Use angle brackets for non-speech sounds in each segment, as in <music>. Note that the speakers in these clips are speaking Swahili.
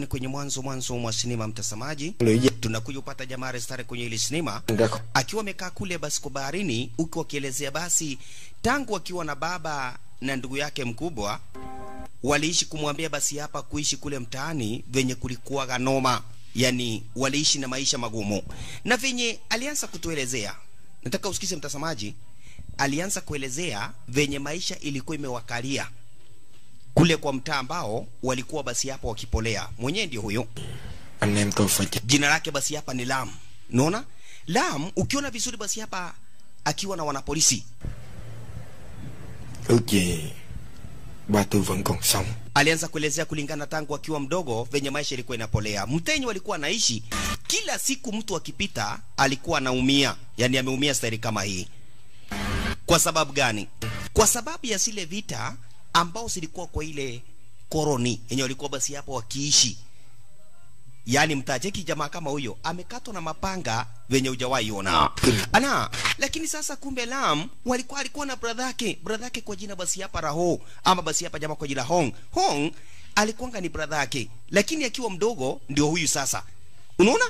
Ni kwenye mwanzo mwanzo mwa sinema, mtazamaji, tunakuja upata jamaa Restare kwenye ile sinema akiwa amekaa kule basi kwa baharini, huku akielezea basi tangu akiwa na baba na ndugu yake mkubwa waliishi kumwambia basi hapa kuishi kule mtaani venye kulikuwa ganoma, yani waliishi na maisha magumu, na venye alianza kutuelezea, nataka usikize mtazamaji, alianza kuelezea venye maisha ilikuwa imewakalia kule kwa mtaa ambao walikuwa basi hapa wakipolea. Mwenyewe ndio huyo, jina lake basi hapa ni Lam. Unaona Lam, ukiona vizuri basi hapa akiwa na wanapolisi okay. alianza kuelezea kulingana tangu akiwa mdogo venye maisha ilikuwa inapolea. Mtenyi walikuwa anaishi kila siku, mtu akipita alikuwa anaumia, yani ameumia staili kama hii. Kwa sababu gani? Kwa sababu ya zile vita ambao zilikuwa kwa ile koroni yenye walikuwa basi hapo wakiishi. Yaani mtajeki jamaa kama huyo amekatwa na mapanga venye hujawahi ona. Ana, lakini sasa kumbe Lam walikuwa alikuwa na brother yake, brother yake kwa jina basi hapa Raho ama basi hapa jamaa kwa jina Hong. Hong alikuwa ni brother yake, lakini akiwa mdogo ndio huyu sasa. Unaona?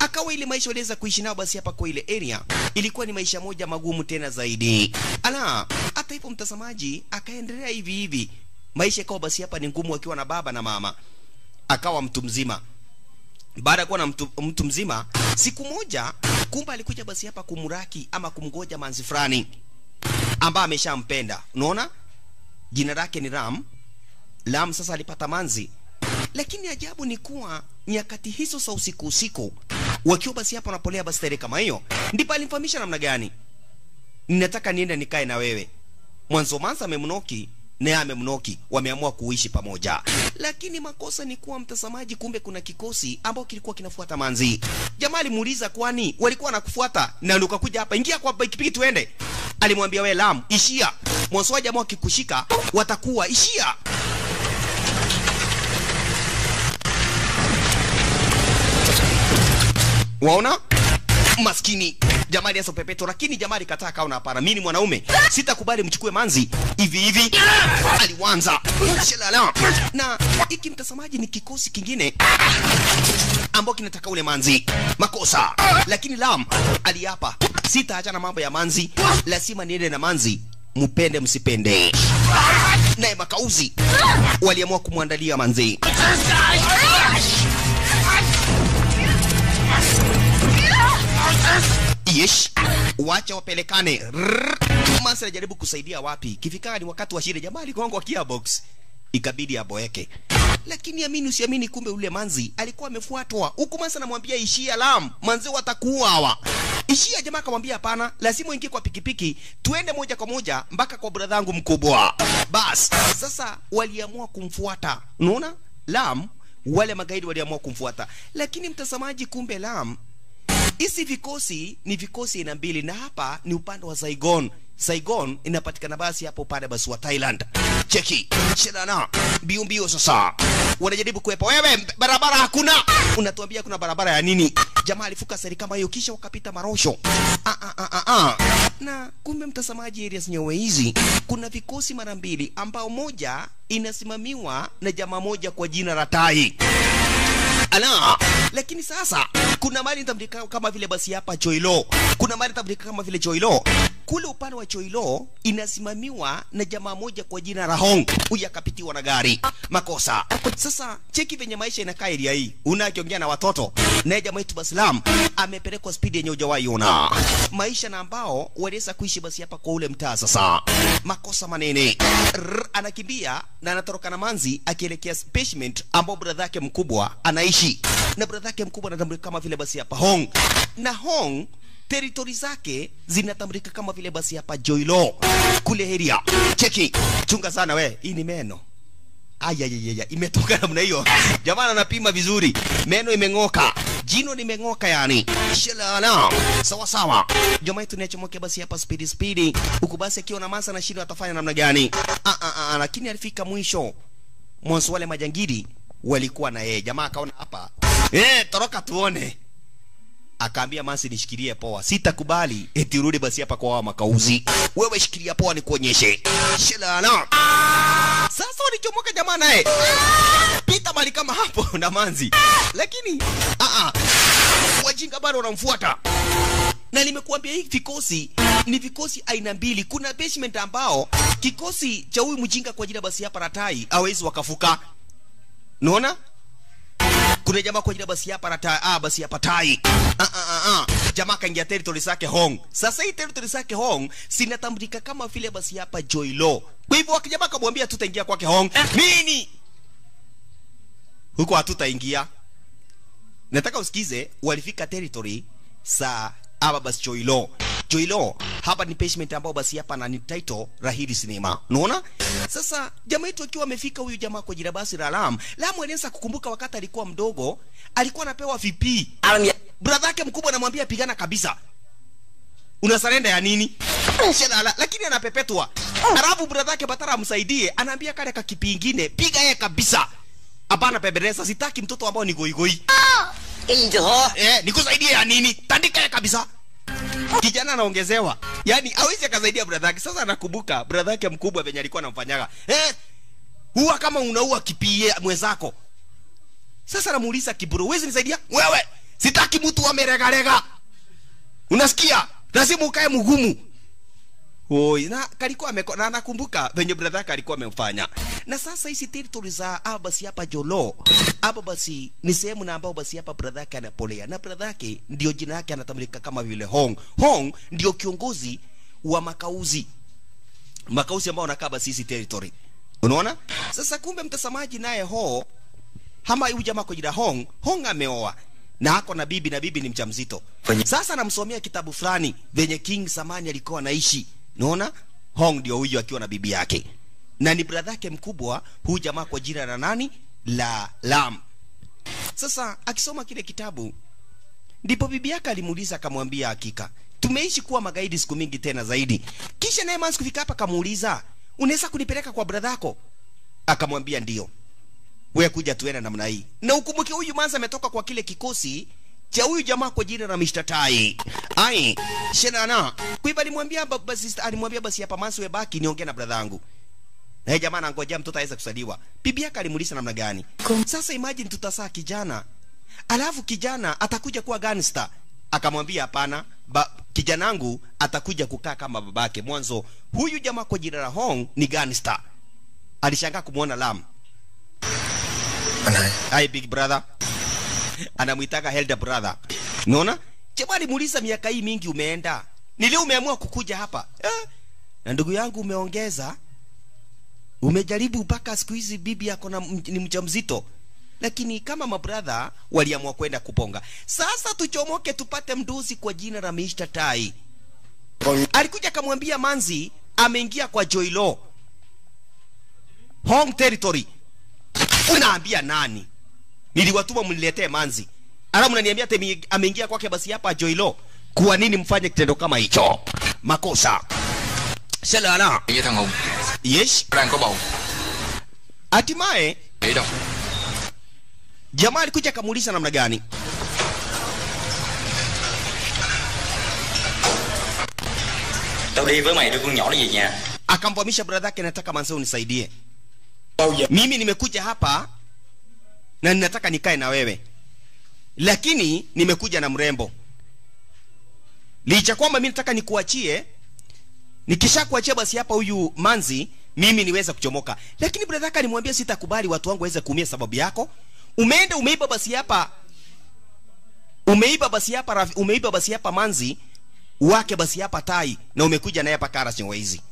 akawa ile maisha waliweza kuishi nao basi hapa kwa ile area ilikuwa ni maisha moja magumu tena zaidi. Ala, hata hivyo mtazamaji, akaendelea hivi hivi maisha kwa basi hapa ni ngumu, akiwa na baba na mama, akawa mtu mzima. Baada kuwa na mtu, mtu mzima, siku moja kumba alikuja basi hapa kumuraki ama kumgoja manzi fulani ambaye ameshampenda. Unaona, jina lake ni Ram. Ram sasa alipata manzi lakini ajabu ni kuwa nyakati hizo za usiku usiku, wakiwa basi hapo napolea basi tarehe kama hiyo, ndipo alimfahamisha namna gani, ninataka niende nikae na wewe. Mwanzo mwanza amemnoki naye amemnoki, wameamua kuishi pamoja. Lakini makosa ni kuwa mtazamaji, kumbe kuna kikosi ambao kilikuwa kinafuata Manzi. Jamaa alimuuliza kwani walikuwa nakufuata na ndio ukakuja hapa, ingia kwa pikipiki tuende. Alimwambia wewe Lam, ishia mwanzo wa jamaa wakikushika watakuwa ishia. Waona maskini Jamali Yesu Pepeto, lakini Jamali kataa, kaona hapana, mimi ni mwanaume, sitakubali mchukue manzi hivi hivi. Aliwanza na hiki mtazamaji, ni kikosi kingine ambao kinataka ule manzi makosa, lakini Lam aliapa sitaachana mambo ya manzi, lazima niende na manzi, mupende msipende. Naye makauzi waliamua kumwandalia manzi Yes. Wacha wapelekane. Hamas anajaribu kusaidia wapi? Kifikara ni wakati wa shida. Jamaa aligongwa gearbox ikabidi aboeke. Lakini amini usiamini, kumbe ule manzi alikuwa amefuatwa huku. Manzi anamwambia ishia alarm, manzi watakuua hawa. Ishia jamaa akamwambia hapana, lazima uingie kwa pikipiki, tuende moja kwa moja mpaka kwa brother wangu mkubwa. Bas sasa waliamua kumfuata, unaona lam, wale magaidi waliamua kumfuata, lakini mtazamaji, kumbe lam Hizi vikosi ni vikosi aina mbili, na hapa ni upande wa Saigon. Saigon inapatikana basi hapo upande basi wa Thailand. Cheki shidana mbiombio sasa wanajaribu kuepa wewe, barabara hakuna. Unatuambia kuna barabara ya nini? Jamaa alifuka seri kama hiyo, kisha wakapita marosho. Ah, ah, ah, na kumbe, mtazamaji, areas nyewe hizi kuna vikosi mara mbili, ambao moja inasimamiwa na jamaa moja kwa jina la Tai ana lakini sasa kuna mali nitamdika kama vile basi hapa Choilo, kuna mali nitamdika kama vile Choilo. Kule upande wa Choilo inasimamiwa na jamaa moja kwa jina Rahong, huyu akapitiwa na gari makosa. Sasa cheki venye maisha inakaa area hii, unakiongea na watoto na jamaa yetu Baslam amepelekwa speed yenye hujawahi ona maisha na ambao waliweza kuishi basi hapa kwa ule mtaa. Sasa makosa manene, Rr, anakimbia na anatoroka na manzi akielekea basement ambao brother yake mkubwa anaishi Kishi na bradha yake mkubwa anatambulika kama vile basi hapa Hong, na Hong teritori zake zinatambulika kama vile basi hapa Joilo kule heria. Cheki, chunga sana we, hii ni meno ayayayaya imetoka namna hiyo. Jamaa anapima vizuri, meno imeng'oka, jino limeng'oka, yani shalala, sawa sawa. Jamaa yetu niachomoke basi hapa spidi spidi, huku basi akiwa na masa na shindo atafanya namna gani? Ah, ah, ah, ah lakini alifika mwisho mwa wale majangiri walikuwa na yeye. Jamaa akaona hapa eh, toroka tuone. Akaambia Mansi, nishikilie poa, sitakubali eti urudi basi hapa kwa makauzi. Wewe shikilia poa, nikuonyeshe shelana. Sasa walichomoka jamaa naye pita mali kama hapo <laughs> na Manzi, lakini a ah, a ah. wajinga bado wanamfuata na nimekuambia hii vikosi ni vikosi aina mbili. Kuna basement ambao kikosi cha huyu mjinga kwa jina basi hapa ratai hawezi wakafuka naona kuna jamaa kwa jina basi hapa rata ah basi hapa tai ah, ah, ah, ah. jamaa kaingia territory zake Hong. Sasa hii territory zake Hong sinatambulika kama vile basi hapa Joilo. Kwa hivyo akijamaa kamwambia tutaingia kwake Hong eh. nini huko hatutaingia. Nataka usikize walifika territory saa hapa basi Joilo. Joilo. Hapa ni basement ambao basi hapa na ni title Rahiri Cinema. Unaona? Sasa jamaa yetu akiwa amefika huyu jamaa kwa jina basi la Lam, Lam alianza kukumbuka wakati alikuwa mdogo, alikuwa anapewa VP. Brother yake mkubwa anamwambia pigana kabisa. Unasarenda ya nini? Shalala, lakini anapepetwa. Alafu brother yake Batara amsaidie, anaambia kale kipingine, piga yeye kabisa. Hapana pebereza, sitaki mtoto ambao ni goigoi. Ah, Eh, nikusaidie ya nini? Tandika yeye kabisa kijana anaongezewa yani awezi akasaidia yake sasa anakumbuka yake mkubwa venye alikuwa anamfanyaga eh, huwa kama unaua kipie mwenzako sasa namuuliza kiburu wezi nisaidia wewe sitaki mtu ameregarega unasikia lazima ukae mgumu Oi, na kalikuwa ameko na nakumbuka venye brother yake alikuwa amemfanya. Na sasa hizi territory za hapa basi hapa Jolo. Hapa basi ni sehemu na ambao basi hapa brother yake anapolea. Na brother yake ndio jina yake anatambulika kama vile Hong. Hong ndio kiongozi wa makauzi. Makauzi ambao wanakaa basi hizi territory. Unaona? Sasa kumbe mtazamaji naye Ho hama huyu jamaa kwa jina Hong, Hong ameoa na ako na bibi na bibi ni mjamzito. Sasa namsomea kitabu fulani venye King Samani alikuwa anaishi Unaona? hong ndio huyo akiwa na bibi yake na ni brother yake mkubwa huyu jamaa kwa jina la nani la lam sasa akisoma kile kitabu ndipo bibi yake alimuuliza akamwambia hakika tumeishi kuwa magaidi siku mingi tena zaidi kisha naye mansi kufika hapa kamuuliza unaweza kunipeleka kwa brother yako?" akamwambia ndio wewe kuja tuende namna hii na ukumbuke huyu manzi ametoka kwa kile kikosi cha huyu jamaa kwa jina la Mr. Tai. Ai, shenana. Kwa hivyo alimwambia basi alimwambia basi hapa mansi we baki niongee na brother yangu. Na yeye jamaa anangojea mtoto aweze kusaliwa. Bibi yake alimuuliza namna gani? Sasa imagine tutasaa kijana. Alafu kijana atakuja kuwa gangster. Akamwambia hapana, kijana wangu atakuja kukaa kama babake. Mwanzo huyu jamaa kwa jina la Hong ni gangster. Alishangaa kumuona Lam. Ai, big brother. <laughs> anamwitaka elder brother. Unaona? Jamani, alimuuliza miaka hii mingi umeenda. Ni leo umeamua kukuja hapa. Eh? Na ndugu yangu umeongeza umejaribu mpaka siku hizi bibi yako na ni mjamzito. Lakini kama mabrother waliamua kwenda kuponga. Sasa tuchomoke tupate mduzi kwa jina la Mr. Tai. Alikuja akamwambia Manzi ameingia kwa Joilo. Hong territory. Unaambia nani? niliwatuma mniletee manzi ala mnaniambia temi ameingia kwake basi hapa joilo kwa nini mfanye kitendo kama hicho makosa selana yes hatimaye jamaa alikuja akamuuliza namna gani Tao Akamvamisha brother yake nataka manzi unisaidie. Mimi nimekuja hapa na ninataka nikae na wewe lakini nimekuja na mrembo licha kwamba mi nataka nikuachie nikishakuachia basi hapa huyu manzi mimi niweza kuchomoka lakini brother akanimwambia sitakubali watu wangu waweze kuumia sababu yako umeenda umeiba basi hapa umeiba basi hapa umeiba basi hapa manzi wake basi hapa tai na umekuja naye hapa kara hizi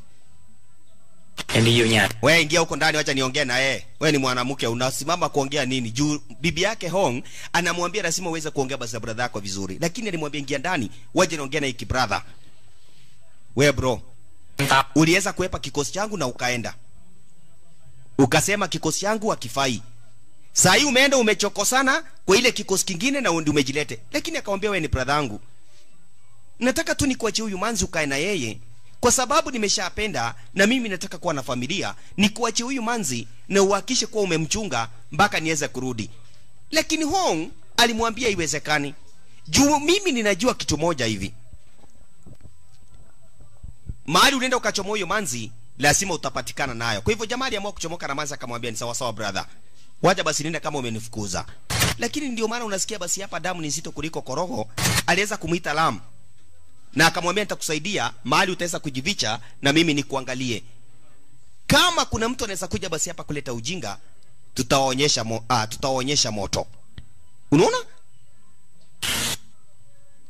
Ndiyo ingia huko ndani wacha niongee na yeye. Wewe ni mwanamke unasimama kuongea nini? Juu bibi yake Hong anamwambia lazima uweze kuongea basi brother yako vizuri. Lakini alimwambia ingia ndani, waje niongee na hiki brother. We bro. Uliweza kuepa kikosi changu na ukaenda. Ukasema kikosi changu hakifai. Saa hii umeenda umechokosana kwa ile kikosi kingine na ndio umejilete. Lakini akamwambia wewe ni brother yangu. Nataka tu nikuachie huyu manzi ukae na yeye kwa sababu nimeshapenda na mimi nataka kuwa na familia ni kuache huyu manzi na uhakishe kuwa umemchunga mpaka niweze kurudi lakini hong alimwambia iwezekani juu mimi ninajua kitu moja hivi mahali unaenda ukachomoa huyo manzi lazima utapatikana nayo kwa hivyo jamaa aliamua kuchomoka na manzi akamwambia ni sawasawa brother waja basi nenda kama umenifukuza lakini ndio maana unasikia basi hapa damu ni nzito kuliko koroho aliweza kumwita lamu na akamwambia nitakusaidia mahali utaweza kujivicha na mimi nikuangalie kama kuna mtu anaweza kuja basi hapa kuleta ujinga tutawaonyesha mo, ah, tutawaonyesha moto unaona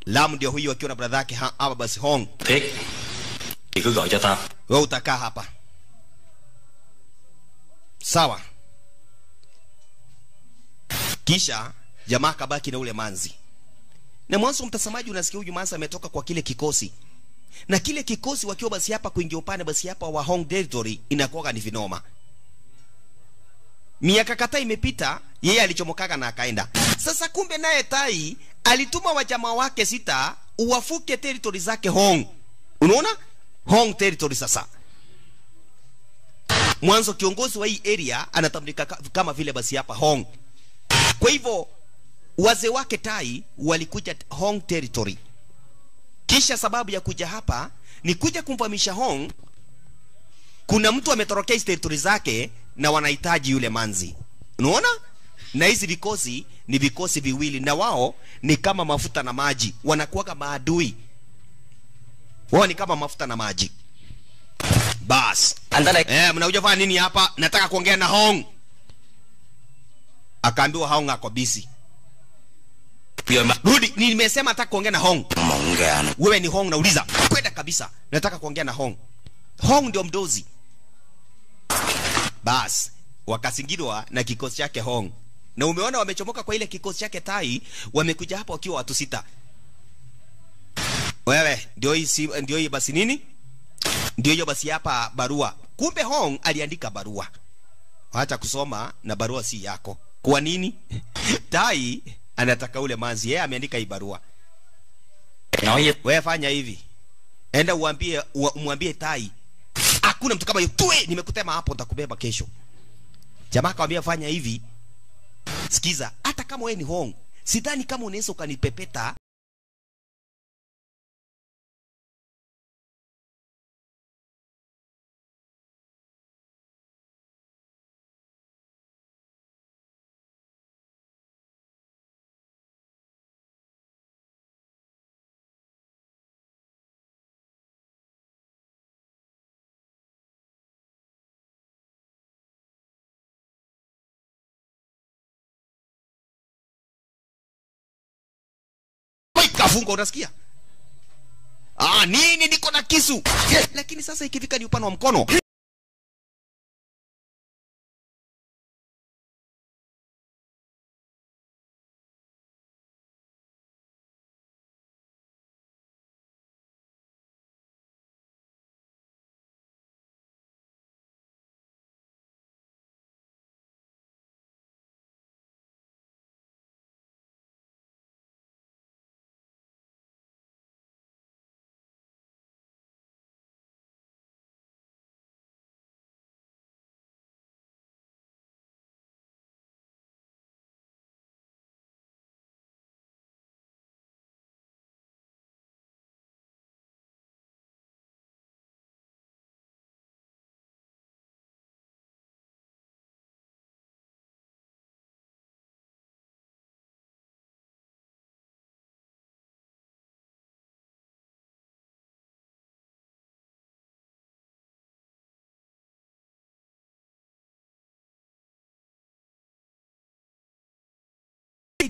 lam ndio huyu akiwa na bradha yake hapa basi hong we utakaa hapa sawa kisha jamaa kabaki na ule manzi na mwanzo mtazamaji, unasikia huyu Mansa ametoka kwa kile kikosi na kile kikosi wakiwa basi hapa kuingia upande basi hapa wa Hong territory inakuwa ni vinoma. Miaka kata imepita, yeye alichomokaga na akaenda. Sasa kumbe naye Tai alituma wajama wake sita uwafuke territory zake Hong. Unaona? Hong territory sasa. Mwanzo kiongozi wa hii area anatambulika kama vile basi hapa Hong. Kwa hivyo wazee wake tai walikuja Hong territory. Kisha sababu ya kuja hapa ni kuja kumvamisha Hong. Kuna mtu ametorokea hizi territory zake na wanahitaji yule manzi, unaona? Na hizi vikosi ni vikosi viwili, na wao ni kama mafuta na maji, wanakuwaga maadui. Wao ni kama mafuta na maji. Bas. Eh, mnakuja fanya nini hapa? Nataka kuongea na Hong. Akaambiwa Hong ako busy rudi nimesema nataka kuongea na hong Mongeana. wewe ni hong nauliza kwenda kabisa nataka kuongea na hong hong ndio mdozi bas wakasingirwa na kikosi chake hong na umeona wamechomoka kwa ile kikosi chake tai wamekuja hapa wakiwa watu sita wewe ndio hii ndio hii basi nini ndio hiyo basi hapa barua kumbe hong aliandika barua acha kusoma na barua si yako kwa nini <laughs> tai anataka ule manzi yeye ameandika hii barua wewe fanya hivi enda uambie umwambie tai hakuna mtu kama yeye tuwe nimekutema hapo nitakubeba kesho jamaa kawambia fanya hivi sikiza hata kama wewe ni hong sidhani kama unaweza ukanipepeta utafungwa utasikia ah, nini niko na kisu lakini sasa ikifika ni upano wa mkono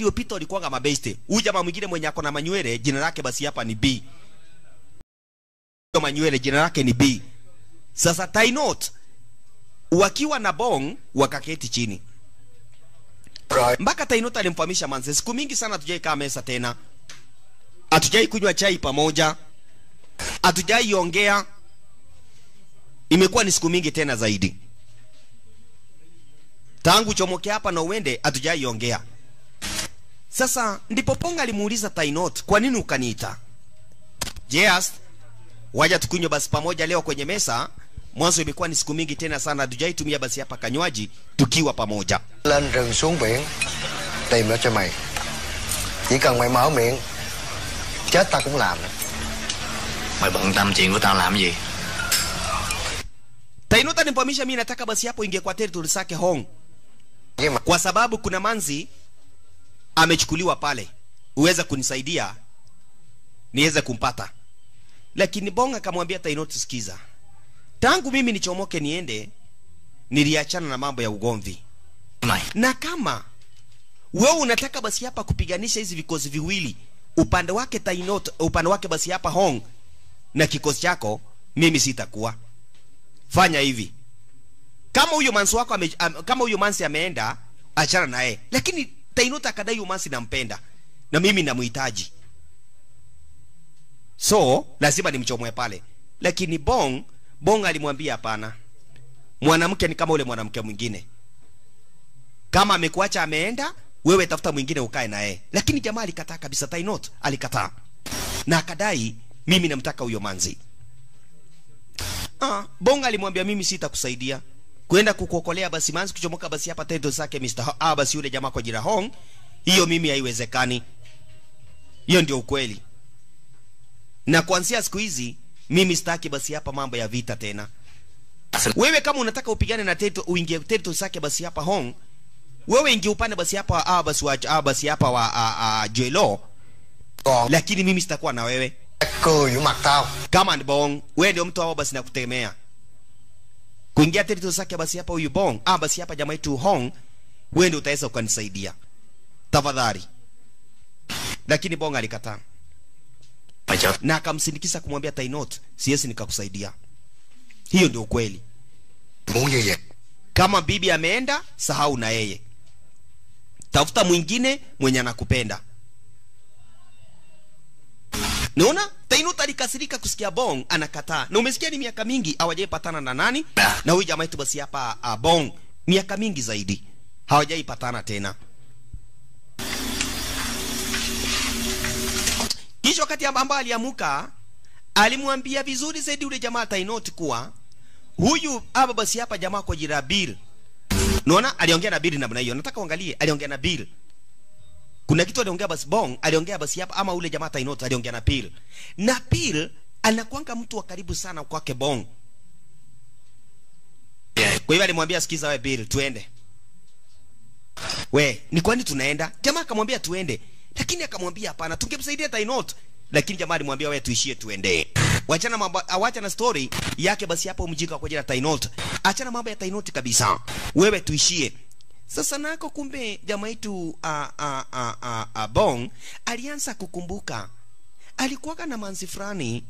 iliyopita walikuwanga mabeste. Huyu jamaa mwingine mwenye ako na manywele jina lake basi hapa ni B. Manywele jina lake ni B. Sasa Tainot wakiwa na Bong wakaketi chini mpaka Tainot alimfahamisha Manse, siku mingi sana tujai kaa mesa tena, Atujai kunywa chai pamoja, Atujai ongea, imekuwa ni siku mingi tena zaidi tangu chomoke hapa na uende, atujai ongea. Sasa ndipo Ponga alimuuliza Tainot, kwa nini ukaniita? Jeas, waja tukunywe basi pamoja leo kwenye mesa. Mwanzo imekuwa ni siku mingi tena sana hatujaitumia basi hapa kanywaji tukiwa pamoja. Lên rừng xuống biển tìm nó cho mày. Chỉ cần mày mở miệng chết tao cũng làm. Mày bận tâm chuyện của tao làm gì? Tainot alimpamisha, mimi nataka basi hapo ingekuwa territory Sake Hong, kwa sababu kuna manzi amechukuliwa pale uweze kunisaidia niweze kumpata lakini bonga akamwambia tainotisikiza tangu mimi nichomoke niende niliachana na mambo ya ugomvi na kama wewe unataka basi hapa kupiganisha hizi vikosi viwili upande wake Tainot, upande wake basi hapa Hong na kikosi chako, mimi sitakuwa. Fanya hivi, kama huyo mansi wako ame, kama huyo mansi ameenda, achana naye, lakini Tainuta akadai Umansi nampenda na mimi namhitaji, so lazima nimchomwe pale. Lakini Bong Bong alimwambia hapana, mwanamke ni kama ule mwanamke mwingine, kama amekuacha ameenda, wewe tafuta mwingine ukae naye. Lakini jamaa alikataa kabisa, Tainot alikataa na akadai mimi namtaka huyo manzi. Ah, Bonga alimwambia mimi sitakusaidia, kwenda kukuokolea basi manzi kuchomoka basi hapa tendo zake Mr. Ah, basi yule jamaa kwa jira Hong, hiyo mimi haiwezekani. Hiyo ndio ukweli. Na kuanzia siku hizi mimi sitaki basi hapa mambo ya vita tena. Wewe kama unataka upigane na teto uingie teto zake basi hapa Hong, wewe ingia upande basi hapa ah, basi wa ah, basi hapa wa ah, ah, Jelo Oh. Lakini mimi sitakuwa na wewe. Kama ni bong, wewe ndio mtu ambao basi nakutegemea kuingia territories zake, basi hapa huyu Bong, ah, basi hapa jamaa yetu Hong, wewe ndio utaweza ukanisaidia tafadhali. Lakini Bong alikataa na akamsindikiza kumwambia Tainot, siwezi nikakusaidia. Hiyo ndio kweli. Kama bibi ameenda, sahau na yeye, tafuta mwingine mwenye anakupenda naona Tainuth alikasirika kusikia Bong anakataa, na umesikia ni miaka mingi patana na nani ah. na huyu jamaa basi hapa uh, Bong, miaka mingi zaidi hawajai patana tena. Kisha wakati ambamba aliamuka, alimwambia vizuri zaidi ule jamaa Tainuth kuwa huyu hapa ah, basi hapa jamaa kwa jira Bill, naona aliongea na Bill namna hiyo. Nataka uangalie aliongea na Bill kuna kitu aliongea basi Bong aliongea basi hapa, ama ule jamaa Tainot aliongea na Pil, na Pil anakuanga mtu wa karibu sana kwake Bong. Kwa hivyo alimwambia sikiza, wewe Pil, tuende. We, ni kwani tunaenda? Jamaa akamwambia tuende, lakini akamwambia hapana, tungemsaidia Tainot, lakini jamaa alimwambia wewe, tuishie tuende. Wachana mambo, awacha na story yake basi hapo mjinga kwa jina Tainot. Achana mambo ya Tainot kabisa. Wewe tuishie sasa nako kumbe jamaa yetu bong alianza kukumbuka alikuwaga na manzi fulani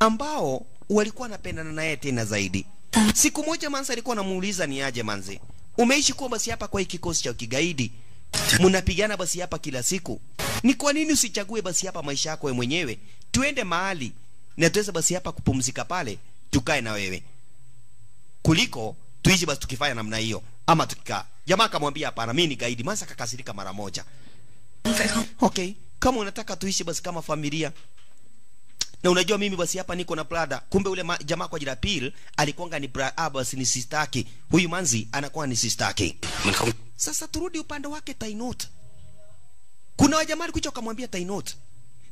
ambao walikuwa wanapendana naye tena zaidi siku moja manzi alikuwa anamuuliza ni aje manzi umeishi kuwa basi hapa kwa kikosi cha kigaidi mnapigana basi hapa kila siku ni kwa nini usichague basi hapa maisha yako wewe mwenyewe tuende mahali na tuweze basi hapa kupumzika pale tukae na wewe kuliko tuishi basi tukifanya namna hiyo ama tukikaa. Jamaa akamwambia hapana, mimi ni gaidi. Masa kakasirika mara moja. Okay, kama unataka tuishi basi kama familia na unajua mimi basi hapa niko na brother. kumbe ule jamaa kwa jina Pil alikuwanga ni brada ah, basi ni sistaki huyu manzi anakuwa ni sistaki sasa turudi upande wake Tainot kuna wajamaa alikuja wakamwambia Tainot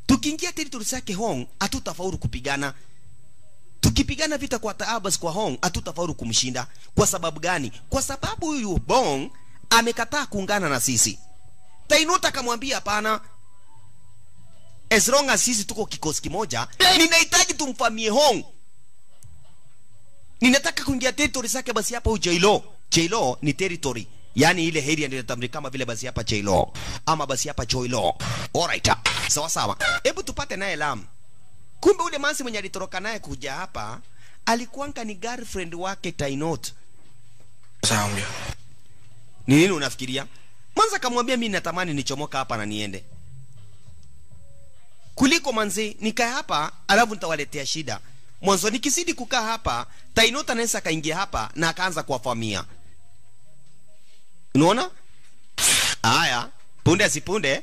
tukiingia territory yake Hong hatutafaulu kupigana tukipigana vita kwa Taabas kwa Hong hatutafaulu kumshinda. Kwa sababu gani? Kwa sababu huyu Bong amekataa kuungana na sisi. Tainuta akamwambia hapana, as long as sisi tuko kikosi kimoja, ninahitaji tumfamie Hong, ninataka kuingia territory zake. Basi hapa ujailo Jailo ni territory yani ile area inayotambulika kama vile basi hapa Jailo ama basi hapa Joilo. Alright, sawa sawa, hebu tupate naye Lamu kumbe ule mansi mwenye alitoroka naye kuja hapa alikuanga ni girlfriend wake Tainot. Sawa. Ni nini unafikiria? Mwanza kamwambia mimi natamani nichomoka hapa na niende kuliko manzi nikae hapa alafu nitawaletea shida. Mwanzo nikizidi kukaa hapa, Tainot anaweza kaingia hapa na akaanza kuwafamia. Unaona? Aya, punde asipunde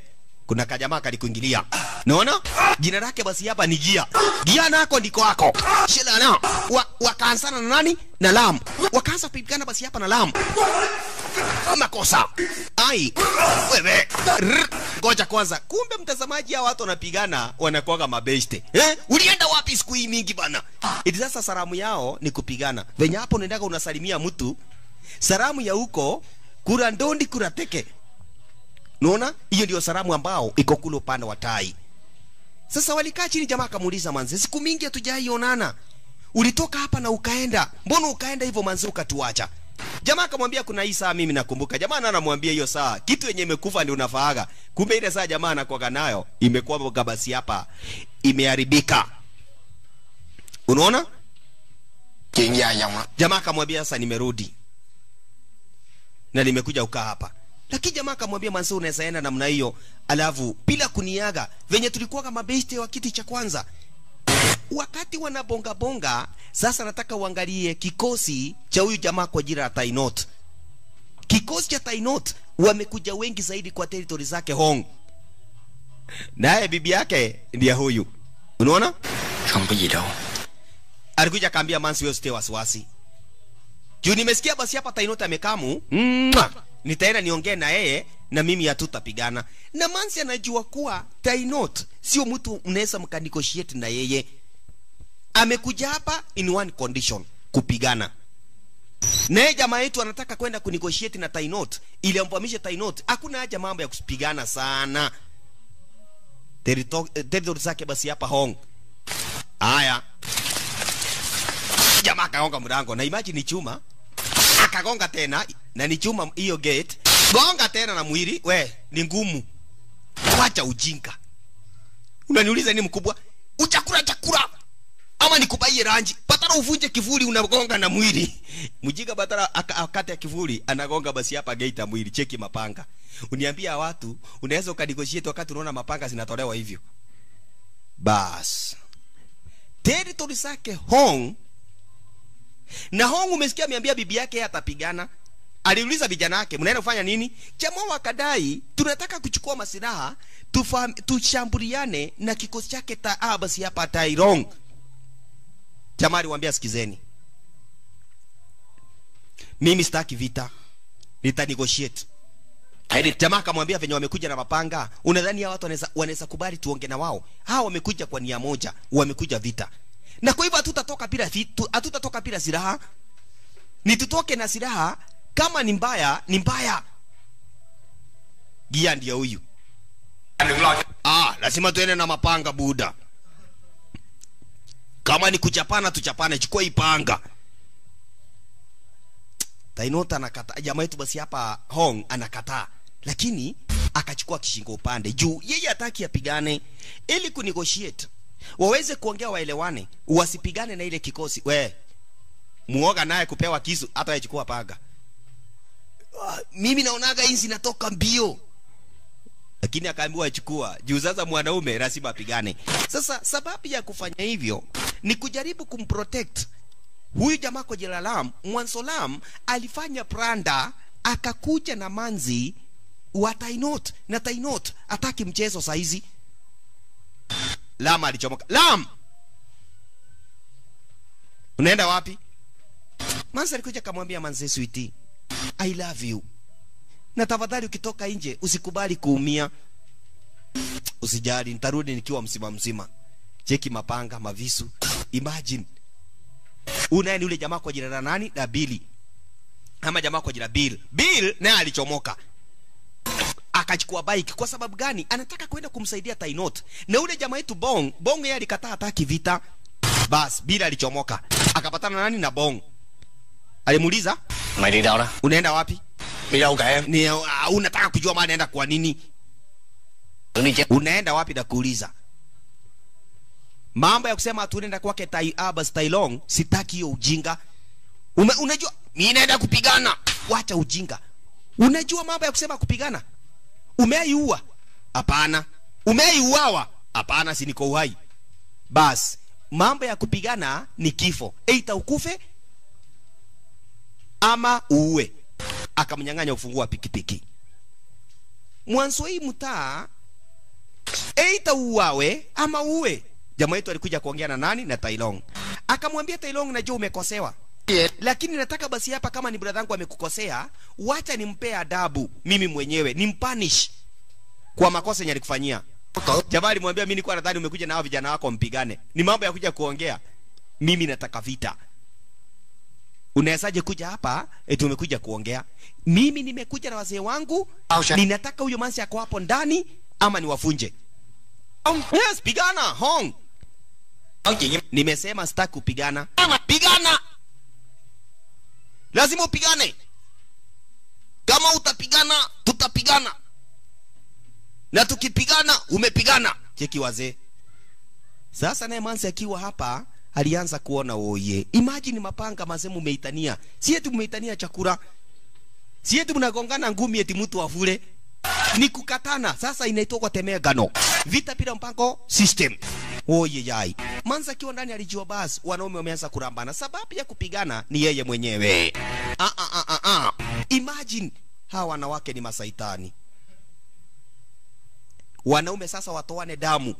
kuna kajamaa kalikuingilia, naona jina lake basi hapa ni Gia. Gia nako ndiko ako shela na wa, wakaanzana na nani na Lam, wakaanza kupigana basi hapa na Lam ah, makosa ai wewe ngoja kwanza kumbe mtazamaji hao watu wanapigana wanakuwaga mabeste eh ulienda wapi siku hii mingi bana ili sasa salamu yao ni kupigana venye hapo unaendaga unasalimia mtu salamu ya huko kura ndondi kura teke Unaona, hiyo ndio salamu ambao iko kule upande wa tai. Sasa walikaa chini, jamaa akamuuliza manze, siku mingi hatujaionana, ulitoka hapa na ukaenda, mbona ukaenda hivyo manze ukatuacha? Jamaa akamwambia kuna hii saa mimi nakumbuka. Jamaa anamwambia hiyo saa kitu yenye imekufa ndio unafahaga Kumbe ile saa jamaa anakuwaga nayo imekuwa gabasi hapa imeharibika. Unaona? Jamaa akamwambia sasa nimerudi na nimekuja ukaa hapa lakini jamaa akamwambia manzi, unaweza enda namna hiyo, alafu bila kuniaga venye tulikuwa kama beste wa kiti cha kwanza. Wakati wanabonga bonga, sasa nataka uangalie kikosi cha huyu jamaa kwa jina la Tainot. Kikosi cha Tainot wamekuja wengi zaidi kwa territory zake Hong, naye bibi yake ndiye huyu, unaona alikuja akaambia Mansi, wewe usitie wasiwasi juu nimesikia basi hapa Tainot amekamu Mwah nitaenda niongee na yeye na mimi hatutapigana na mansi anajua kuwa tainot sio mtu mnaweza mkanikoshieti na yeye amekuja hapa in one condition kupigana na yeye jamaa yetu anataka kwenda kunikoshieti na tainot ili amvamishe tainot hakuna haja mambo ya kupigana sana territory eh, zake basi hapa hong haya jamaa akagonga mrango na imagine chuma akagonga tena na nikiuma hiyo gate gonga tena na mwili, we ni ngumu. Wacha ujinga. Unaniuliza nini mkubwa? Uchakula chakula ama nikubaiye ranji batara uvunje kivuli unagonga na mwili mjinga batara akate kivuli anagonga basi hapa gate ya mwili cheki mapanga uniambia watu unaweza ukanegotiate wakati unaona mapanga zinatolewa hivyo bas territory zake hong na hong umesikia ameambia bibi yake atapigana aliuliza vijana wake, mnaenda kufanya nini? Jamaa wakadai tunataka kuchukua masilaha tushambuliane na kikosi chake Taabasi ah, hapa Tairong. Jamaa aliwaambia sikizeni, mimi sitaki vita, nita negotiate. Hadi yaani jamaa akamwambia venye wamekuja na mapanga, unadhani hao watu wanaweza wanaweza kubali tuonge na wao? Hao wamekuja kwa nia moja, wamekuja vita, na kwa hivyo hatutatoka bila hatutatoka bila silaha, ni tutoke na silaha kama ni mbaya ni mbaya gia ndio huyu ah, lazima tuende na mapanga buda kama ni kuchapana tuchapane chukua ipanga tainota anakataa jamaa yetu basi hapa hong anakataa lakini akachukua kishingo upande juu yeye ataki apigane ili kunegotiate waweze kuongea waelewane wasipigane na ile kikosi we muoga naye kupewa kisu hata yachukua paga Ah, mimi naonaga hizi zinatoka mbio lakini akaambiwa achukua juu sasa mwanaume lazima apigane. Sasa sababu ya kufanya hivyo ni kujaribu kumprotect huyu jamaa kwa jela Lam. Mwansolam alifanya pranda akakuja na manzi wa Tainot na Tainot ataki mchezo saizi. Lam alichomoka. Lam, unaenda wapi? Manzi alikuja akamwambia Manzi sweetie I love you. Na tafadhali ukitoka nje usikubali kuumia. Usijali, nitarudi nikiwa mzima mzima. Cheki mapanga, mavisu. Imagine. Unaye ni ule jamaa kwa jina la nani? La Bili. Ama jamaa kwa jina Bill. Bill naye alichomoka akachukua bike kwa sababu gani? Anataka kwenda kumsaidia Tainot. Na ule jamaa yetu Bong, Bong yeye alikataa hataki vita. Bas, Bill alichomoka. Akapatana nani na Bong. Alimuuliza, Maridaura. unaenda wapi? Milauka, ni uh, unataka kujua maana naenda kwa nini? Unaenda wapi kuuliza? Mambo ya kusema tu tunaenda kwake Tai Abbas Tailong, sitaki hiyo ujinga. Ume, unajua mimi naenda kupigana. Wacha ujinga. Unajua mambo ya kusema kupigana? Umeiua? Hapana. Umeiuawa? Hapana, si niko uhai. Bas, mambo ya kupigana ni kifo. Eita ukufe ama uue. Akamnyang'anya ufunguo wa pikipiki. Mwanzo hii mtaa eita uwawe ama uue. Jamaa yetu alikuja kuongea na nani? Na Tailong. Akamwambia Tailong, najua umekosewa yeah. Lakini nataka basi hapa, kama ni bradhangu amekukosea, wacha nimpe adabu mimi mwenyewe, nimpanish kwa makosa yenye alikufanyia. Jamaa alimwambia, mimi nilikuwa nadhani umekuja na hao vijana wako mpigane. Ni mambo ya kuja kuongea. Mimi nataka vita unawezaje kuja hapa eti umekuja kuongea? Mimi nimekuja na wazee wangu, ninataka huyo mansi ako hapo ndani ama niwafunje? Um, yes, pigana hong. Okay. Nimesema sitaki kupigana. Pigana, lazima upigane. Kama utapigana, tutapigana, na tukipigana, umepigana. Cheki wazee. Sasa naye mansi akiwa hapa alianza kuona oye. Oh Imagine mapanga masemu umeitania. Si eti umeitania chakula. Si eti mnagongana ngumi eti mtu afule. Ni kukatana. Sasa inaitwa kwa temegano. Vita pira mpango system. Oye oh yai. Manza kiwa ndani alijua bas wanaume wameanza kurambana. Sababu ya kupigana ni yeye mwenyewe. Ah ah ah ah. ah. Imagine hawa wanawake ni masaitani. Wanaume sasa watoane damu.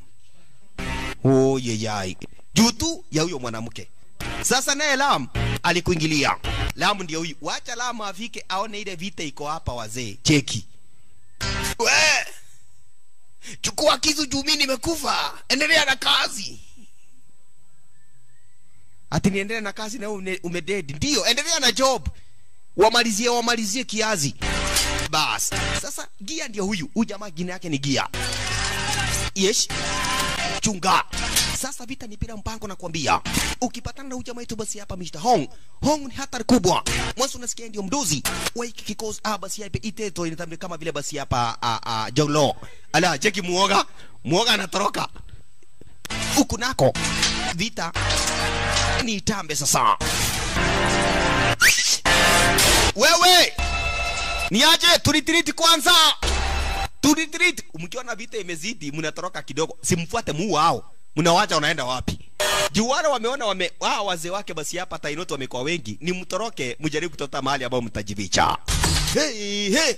Oye oh yai juu tu ya huyo mwanamke. Sasa naye Lam alikuingilia. Lam ndio huyu, wacha Lam afike aone ile vita iko hapa wazee. Cheki we, chukua kisu juu mimi nimekufa, endelea na kazi. Ati niendelee na kazi na wewe umededi? Ndio, endelea na job, wamalizie wamalizie kiazi. Bas, sasa gia ndio huyu, huyu jamaa jina yake ni gia. Yes, chunga sasa vita ni pira mpango, na kuambia ukipatana na ujamaa wetu, basi hapa Mr. Hong Hong ni hatari kubwa. Mwanzo unasikia ndio mdozi wa hiki kikosi, ah, basi hapa iteto inatambi kama vile basi hapa ah, ah, Jonglo ala cheki muoga muoga anatoroka huku nako vita ni tambe sasa. Wewe ni aje, turitiriti kwanza, turitiriti. Mkiona vita imezidi, mnatoroka kidogo, simfuate muo ao mnawacha unaenda wapi? juu wale wameona wame, hawa wazee wake basi hapa Tainot wamekuwa wengi, ni mtoroke, mjaribu kutoka mahali ambao mtajificha. Hey, hey.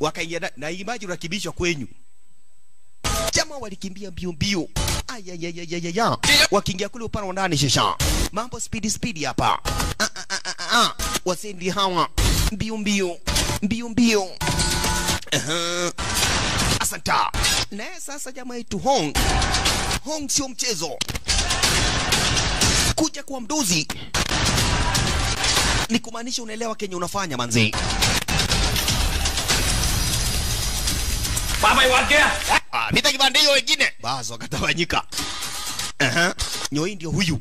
Wakaingia na, na imaji rakibishwa kwenyu. Jamaa walikimbia mbio mbio, ayayayayaya, wakiingia kule upande wa ndani shesha, mambo speed speed hapa, Ah, ah, ah, ah, ah. wazee ndi hawa, mbio mbio mbio mbio, uh -huh. Asanta na sasa jamaa yetu Hong Hong sio mchezo, kuja kwa mdozi ni kumaanisha unaelewa kenye unafanya manzi. Baba iwatia. Ah, nita kibandio wengine. Bazo akatawanyika. ehe uh -huh. Ndio huyu.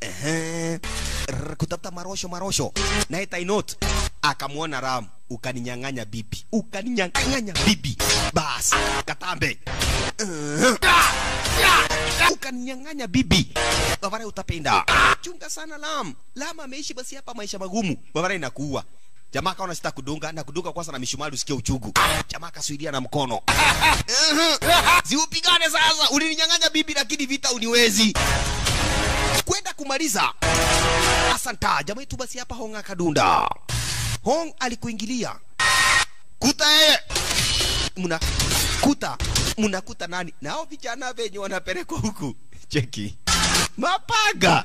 ehe Uh -huh kutafuta marosho marosho na inote akamwona Ram, ukaninyang'anya bibi, ukaninyang'anya bibi, bas Katambe uh-huh. ukaninyang'anya bibi Bavara, utapenda chunga sana Lam. Lam ameishi basi hapa maisha magumu, Bavara inakuua jamaa kaona sita kudunga na kudunga kwanza na mishumari usikie uchugu. Jamaa kasuidia na mkono uh-huh. ziupigane sasa. Ulininyang'anya bibi, lakini vita uniwezi kwenda kumaliza. Asanta jamaa yetu, basi hapa Honga Kadunda. Hong alikuingilia kuta yeye muna kuta muna kuta nani? Nao vijana venye wanapelekwa huku, cheki mapaga,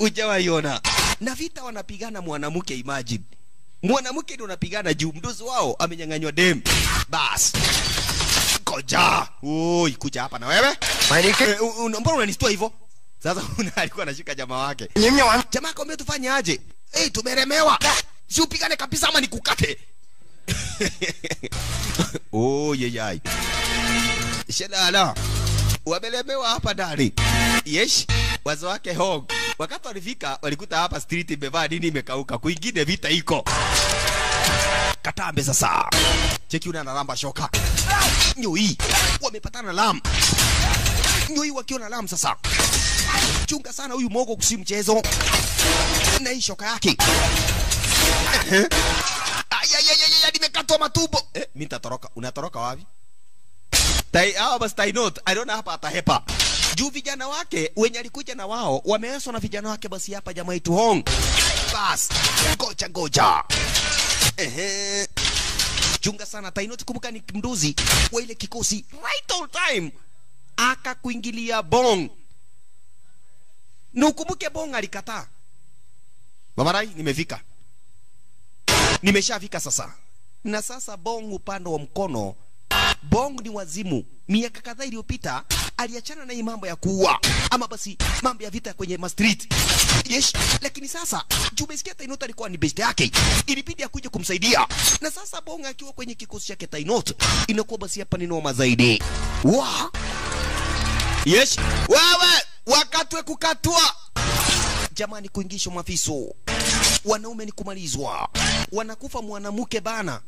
ujawaiona na vita wanapigana mwanamke, imagine mwanamke ndio unapigana juu mdozi wao amenyang'anywa dem. Bas koja, oi, kuja hapa na wewe eh, mbona unanistua hivyo? Sasa <laughs> una alikuwa anashika jamaa wake. Jamaa akamwambia tufanye aje? Eh, hey, tumeremewa. Si upigane kabisa ama nikukate. <laughs> oh yeyai. Shalala. Wamelemewa hapa ndani. Yes. Wazo wake hog. Wakati walifika walikuta hapa street imevaa nini imekauka. Kuingine vita iko. Katambe sasa. Cheki una namba shoka. Nyoi. Wamepatana lam. Nyoi wakiona lam sasa. Chunga sana huyu mogo, kusi mchezo na hii shoka yake. Ayayayaya, nimekatwa matumbo. Eh, Unatoroka Tai ah, not, aliona hapa atahepa juu vijana wake wenye alikuja na wao na vijana wake. Basi hapa jamaa Hong, bas ehe, chunga sana Kumbuka ni wa ile kikosi right time, akakuingilia bong na bonga likata Babarai nimevika nimefika, nimeshafika sasa. Na sasa Bong upande wa mkono, Bong ni wazimu. Miaka kadhaa iliyopita aliachana na hii mambo ya kuua ama basi mambo ya vita kwenye ma street yes, lakini sasa jumesikia Tainot alikuwa ni best yake, ilibidi akuje kumsaidia, na sasa Bonga akiwa kwenye kikosi chake Tainot, inakuwa basi hapa ni noma zaidi. Wa wow. yes, wewe wakatwe kukatwa. Jamani, kuingishwa mafiso, wanaume ni kumalizwa, wanakufa mwanamke bana.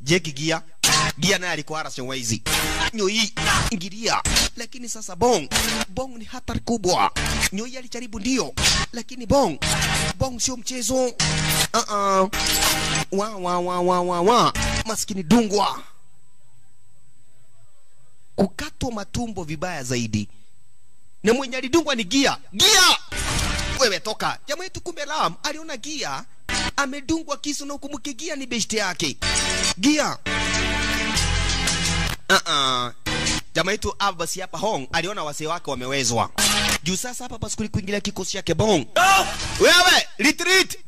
Jeki gia gia naye alikuwa Arsenal waizi Nyoi ingilia, lakini sasa Bong Bong ni hatari kubwa. Nyoi alicharibu ndio, lakini Bong Bong sio mchezo. Uh -uh. Wa wa wa wa wa wa maskini Dungwa kukatwa matumbo vibaya zaidi na mwenye alidungwa ni gia gia wewe toka jamaa yetu kumbe lam aliona gia amedungwa kisu na ukumbuke gia ni beshte yake gia uh -uh. jamaa yetu abbas hapa hong aliona wasee wake wamewezwa juu sasa hapa paskuli kuingilia kikosi chake bong no! wewe retreat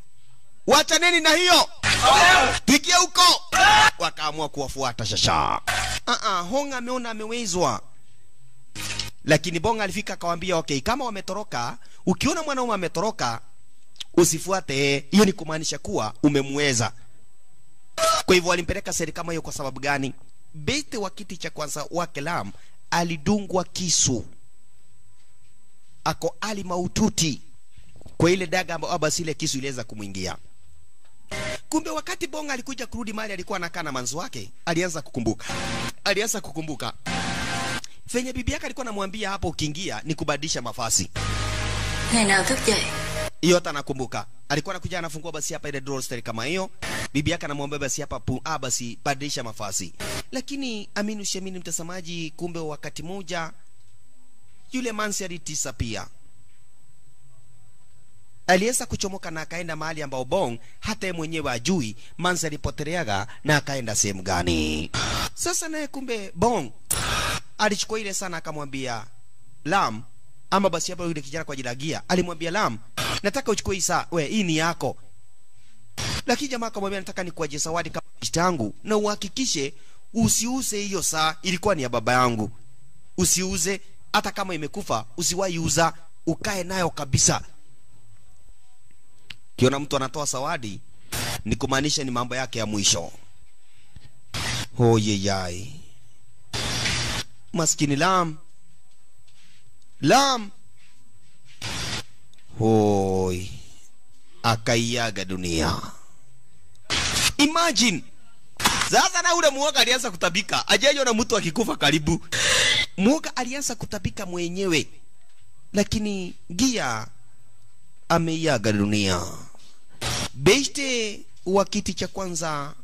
wachaneni na hiyo pigia huko wakaamua kuwafuata shasha uh -uh. hong ameona amewezwa lakini bonga alifika akawambia, okay, kama wametoroka, ukiona mwanaume ametoroka usifuate hiyo ni kumaanisha kuwa umemweza. Kwa hivyo alimpeleka seli kama hiyo. Kwa sababu gani? Beti wa kiti cha kwanza wake Lam alidungwa kisu, ako ali maututi kwa ile daga ambayo ah, basi ile kisu iliweza kumwingia. Kumbe wakati Bonga alikuja kurudi mali, alikuwa anakaa na manzo wake, alianza kukumbuka, alianza kukumbuka venye bibi yake alikuwa anamwambia hapo, ukiingia ni kubadilisha mavazi. Hiyo hata nakumbuka, alikuwa anakuja anafungua basi hapa ile drawer kama hiyo, bibi yake anamwambia basi hapa pu, ah, basi badilisha mafasi. Lakini aminu usiamini, mtazamaji, kumbe wakati moja yule mansi alitisa pia aliweza kuchomoka na akaenda mahali ambao Bong hata yeye mwenyewe ajui mansi alipotereaga na akaenda sehemu gani. Sasa naye kumbe Bong alichukua ile sana akamwambia Lam, ama basi hapo yule kijana kwa ajili ya gia alimwambia Lam, nataka uchukue hii saa, we hii ni yako. Lakini jamaa akamwambia nataka nikuajie zawadi kama yangu, na uhakikishe usiuze hiyo saa, ilikuwa ni ya baba yangu, usiuze hata kama imekufa, usiwahi uza, ukae nayo kabisa. Kiona mtu anatoa zawadi ni kumaanisha ni mambo yake ya mwisho. Oh, yeyai maskini lam lam hoi akaiaga dunia imagine sasa na ule muoga alianza kutabika ajaje na mtu akikufa karibu muoga alianza kutabika mwenyewe lakini gia ameiaga dunia beste wa kiti cha kwanza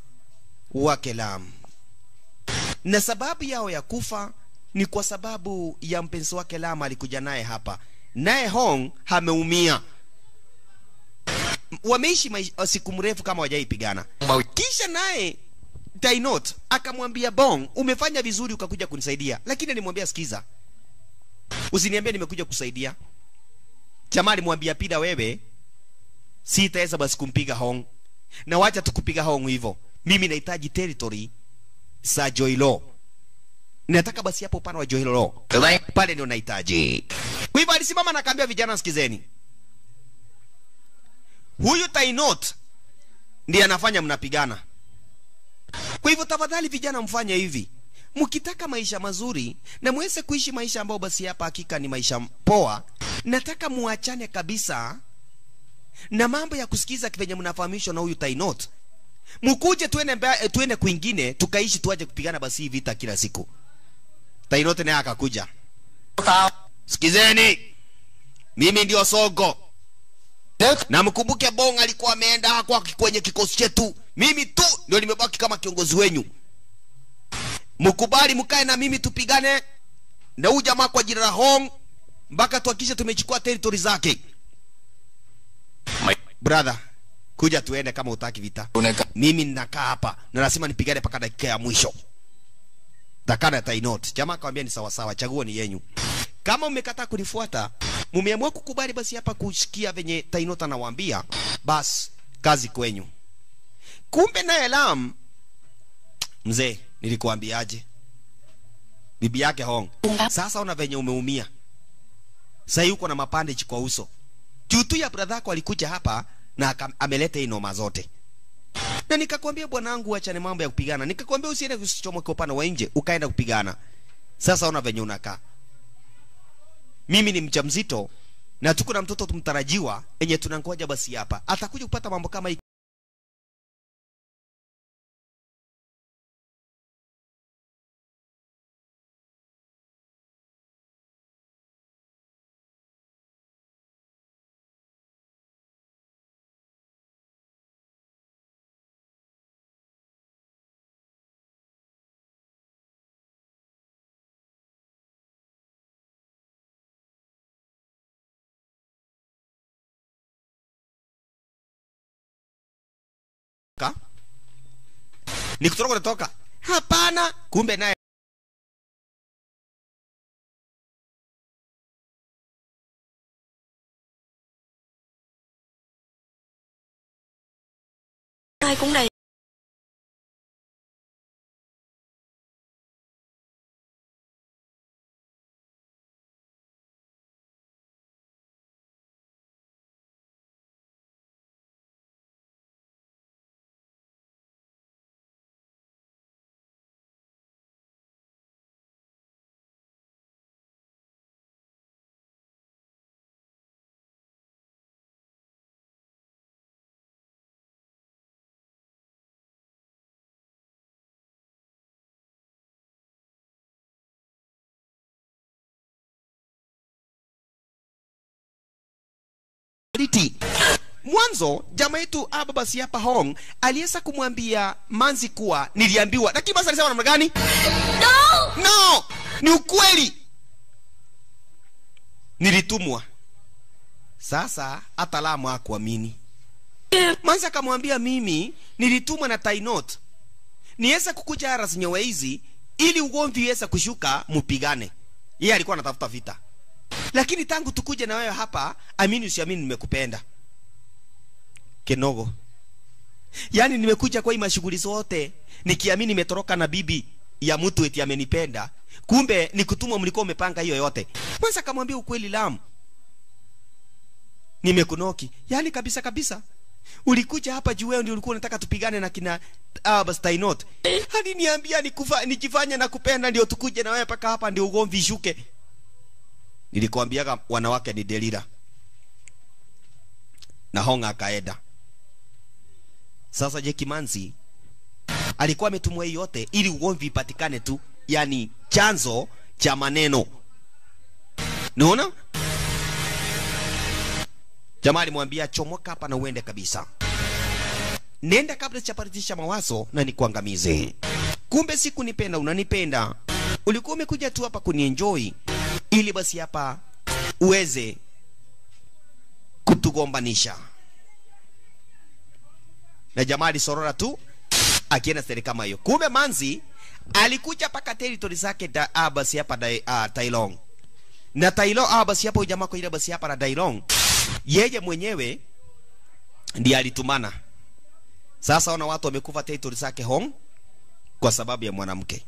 wa kelam na sababu yao ya kufa ni kwa sababu ya mpenzi wake Lama alikuja naye hapa, naye Hong ameumia. Wameishi uh, siku mrefu kama wajaipigana, kisha naye Dainot akamwambia Bong, umefanya vizuri ukakuja kunisaidia, lakini alimwambia sikiza, usiniambie nimekuja kusaidia. Jamaa alimwambia pida, wewe sitaweza basi kumpiga Hong, na wacha tukupiga Hong hivyo, mimi nahitaji territory za Joilo Ninataka basi hapo upande wa hilo. pale ndio nahitaji. Kwa hivyo alisimama na kaambia vijana, sikizeni, huyu Tainot ndiye anafanya mnapigana. Kwa hivyo tafadhali vijana, mfanye hivi mkitaka maisha mazuri na muweze kuishi maisha ambayo basi hapa hakika ni maisha poa, nataka muachane kabisa na mambo ya kusikiza venye mnafahamishwa na huyu Tainot. Mkuje tuende, tuende kwingine tukaishi, tuaje kupigana basi vita kila siku. Tairote naye akakuja. Sikizeni, mimi ndio Sogo. Na mkumbuke Bong alikuwa ameenda kwa kwenye kikosi chetu, mimi tu ndio nimebaki kama kiongozi wenyu. Mkubali mkae na mimi tupigane na huyu jamaa kwa jina la Hong mpaka tuhakikishe tumechukua territory zake. Brother, kuja tuende kama utaki vita. Mimi ninakaa hapa na lazima nipigane mpaka dakika ya mwisho. Nakana atainoti. Jamaa akamwambia ni sawa sawa, chaguo ni yenyu. Kama mmekataa kunifuata mmeamua kukubali basi hapa kusikia venye Tainot anawaambia, basi kazi kwenyu. Kumbe na Elam, mzee, nilikuambiaje? Bibi yake Hong, sasa una venye umeumia sasa, yuko na mapandage kwa uso juu tu ya brother yako alikuja hapa na ameleta hii noma zote na nikakwambia bwanangu, achane mambo ya kupigana, nikakwambia usiende kusichomoke upana wa nje, ukaenda kupigana. Sasa ona venye unakaa. Mimi ni mchamzito na tuko na mtoto tumtarajiwa enye tunangoja basi hapa atakuja kupata mambo kama ni kutoroka unatoka hapana kumbe naye ai cũng đầy Aliti. Mwanzo jamaa yetu Ababa ah, Siapa Hong aliweza kumwambia Manzi kuwa niliambiwa, lakini basi alisema namna gani? No. No, ni ukweli. Nilitumwa. Sasa hata Lamu hakuamini. Manzi akamwambia mimi nilitumwa na Tainot niweza kukuja Aras hizi ili ugomvi iweza kushuka, mupigane. Yeye alikuwa anatafuta vita lakini tangu tukuje na wewe hapa amini usiamini nimekupenda kenogo yaani nimekuja kwa hii mashughuli zote nikiamini nimetoroka na bibi ya mtu eti amenipenda kumbe ni kutumwa mlikuwa umepanga hiyo yote kwanza kamwambia ukweli lamu nimekunoki yaani kabisa kabisa ulikuja hapa juu wewe ndio ulikuwa unataka tupigane na kina ah, Abstainot. Hadi niambia nikufa nikifanya na kupenda ndio tukuje na wewe paka hapa ndio ugomvi shuke nilikwambiaga wanawake ni delira na honga akaenda sasa je kimanzi alikuwa ametumwa yote ili ugomvi ipatikane tu yani chanzo cha maneno naona jamaa alimwambia chomoka hapa na uende kabisa nenda kabla sichaparitisha mawazo na nikuangamize kumbe siku nipenda unanipenda ulikuwa umekuja tu hapa kunienjoy ili basi hapa uweze kutugombanisha na jamaa alisorora tu akienda steri kama hiyo. Kumbe Manzi alikuja paka territory zake da, ah, basi hapa da, ah, Tailong na Tailong ah, basi hapa ujamaa kwa ile basi hapa na Tailong, yeye mwenyewe ndiye alitumana. Sasa ona watu wamekufa territory zake Hong kwa sababu ya mwanamke.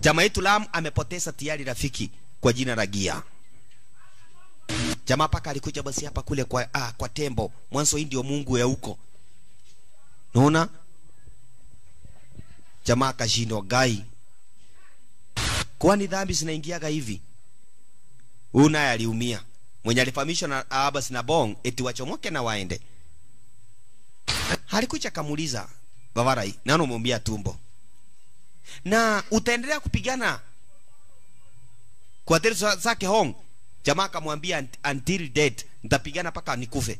Jamaa yetu Lam amepoteza tayari rafiki kwa jina la Gia. Jamaa paka alikuja basi hapa kule kwa ah, kwa tembo mwanzo, hii ndio Mungu ya huko, Unaona, jamaa kashindwa gai, kwani dhambi zinaingiaga hivi. Huyu naye aliumia, mwenye alifahamishwa na Abas na Bong eti wachomoke na waende. Alikuja kamuliza Bavarai, nani umeumia tumbo na utaendelea kupigana kwa teri zake Hong, jamaa akamwambia until dead, nitapigana paka nikufe,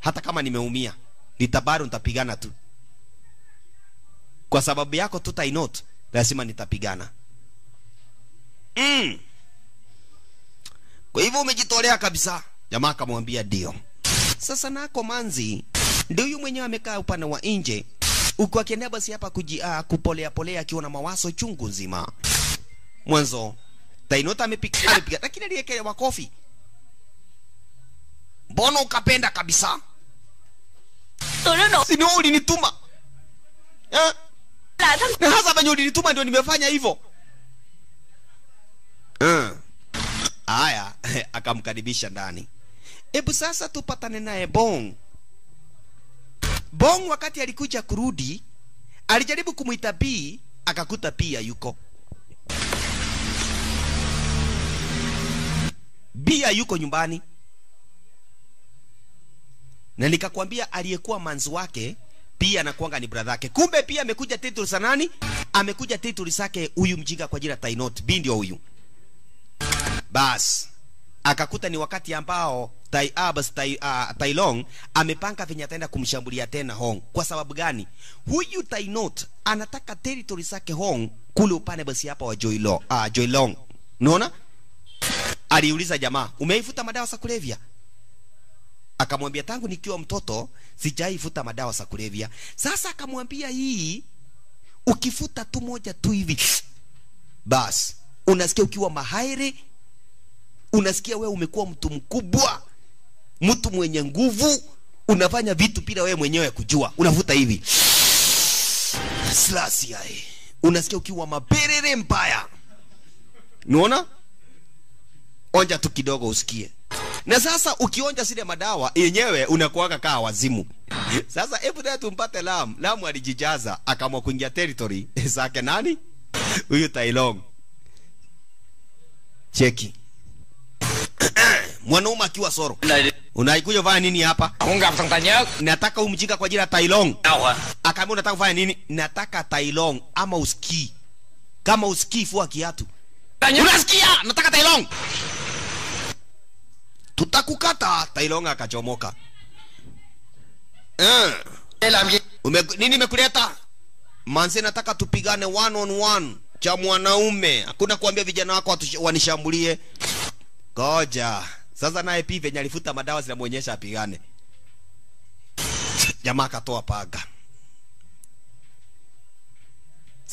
hata kama nimeumia nitabado nitapigana tu. Kwa sababu yako tuta inot lazima nitapigana. Mm. Kwa hivyo umejitolea kabisa. Jamaa akamwambia ndio. Sasa nako manzi ndio huyu mwenyewe amekaa upande wa nje huku akienda basi hapa kujia ah, kupolea polea akiwa na mawazo chungu nzima. Mwanzo na inota amepiga amepiga lakini aliwekelewa kofi mbona ukapenda kabisa sini wewe ulinituma eh? na hasa venye ulinituma ndio nimefanya hivyo eh. haya uh. <laughs> akamkaribisha ndani hebu sasa tupatane naye bong bong wakati alikuja kurudi alijaribu kumwita b akakuta pia yuko Bia yuko nyumbani, na nikakwambia aliyekuwa manzi wake Bia anakuanga ni brother yake. Kumbe pia amekuja title za nani? Amekuja title zake huyu mjinga kwa jina Tainot. bindi wa huyu. Bas akakuta ni wakati ambao Tai Abas ah, Tai, uh, ah, tai Long amepanga venye ataenda kumshambulia tena Hong. Kwa sababu gani? Huyu Tainot anataka territory zake Hong kule upande basi hapa wa Joy Joylong. Uh, ah, Joy Long. Unaona? aliuliza jamaa, umeifuta madawa za kulevya? Akamwambia, tangu nikiwa mtoto sijaifuta madawa za kulevya. Sasa akamwambia, hii ukifuta tu moja tu hivi basi unasikia ukiwa mahairi, unasikia wewe umekuwa mtu mkubwa, mtu mwenye nguvu, unafanya vitu bila wewe mwenyewe kujua, unavuta hivi slasi, <sniffs> unasikia ukiwa maperere mbaya, unaona onja tu kidogo usikie. Na sasa ukionja zile madawa yenyewe unakuaga kaa wazimu. Sasa hebu naye tumpate Lam. Lam alijijaza akamwa kuingia territory <laughs> zake nani? Huyu Tailong. Cheki. <clears throat> Mwanaume akiwa soro. Unaikuja kufanya nini hapa? Nataka umjika kwa jina Tailong. Akaambia unataka kufanya nini? Nataka Tailong ama usikii. Kama usikii fua kiatu. Unasikia? Nataka Tailong tutakukata Tailonga kachomoka eh. Ume, nini imekuleta manze nataka tupigane one on one cha mwanaume hakuna kuambia vijana wako wanishambulie goja sasa naye pi venye alifuta madawa zinamwonyesha apigane jamaa akatoa paga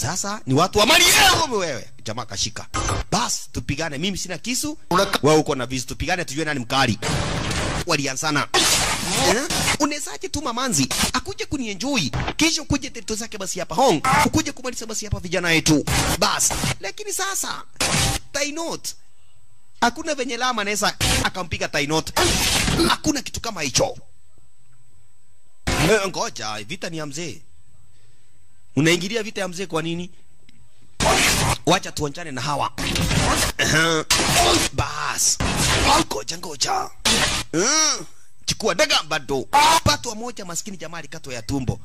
sasa ni watu wa mali yao wewe. Jamaa kashika. Bas tupigane, mimi sina kisu, wewe uko na visu, tupigane tujue nani mkali. Walianzana. Eh? Unezaje tuma manzi akuje kunienjoy kisha ukuje tetu zake basi hapa Hong, ukuje kumaliza basi hapa vijana wetu bas. Lakini sasa Tainot hakuna venye Lama anaweza akampiga Tainot, hakuna kitu kama hicho. Eh, ngoja vita ni ya mzee unaingilia vita ya mzee kwa nini? Wacha tuonjane na hawa. Bas, ngoja ngoja chukua daga bado pato moja maskini jamaa alikatwa ya tumbo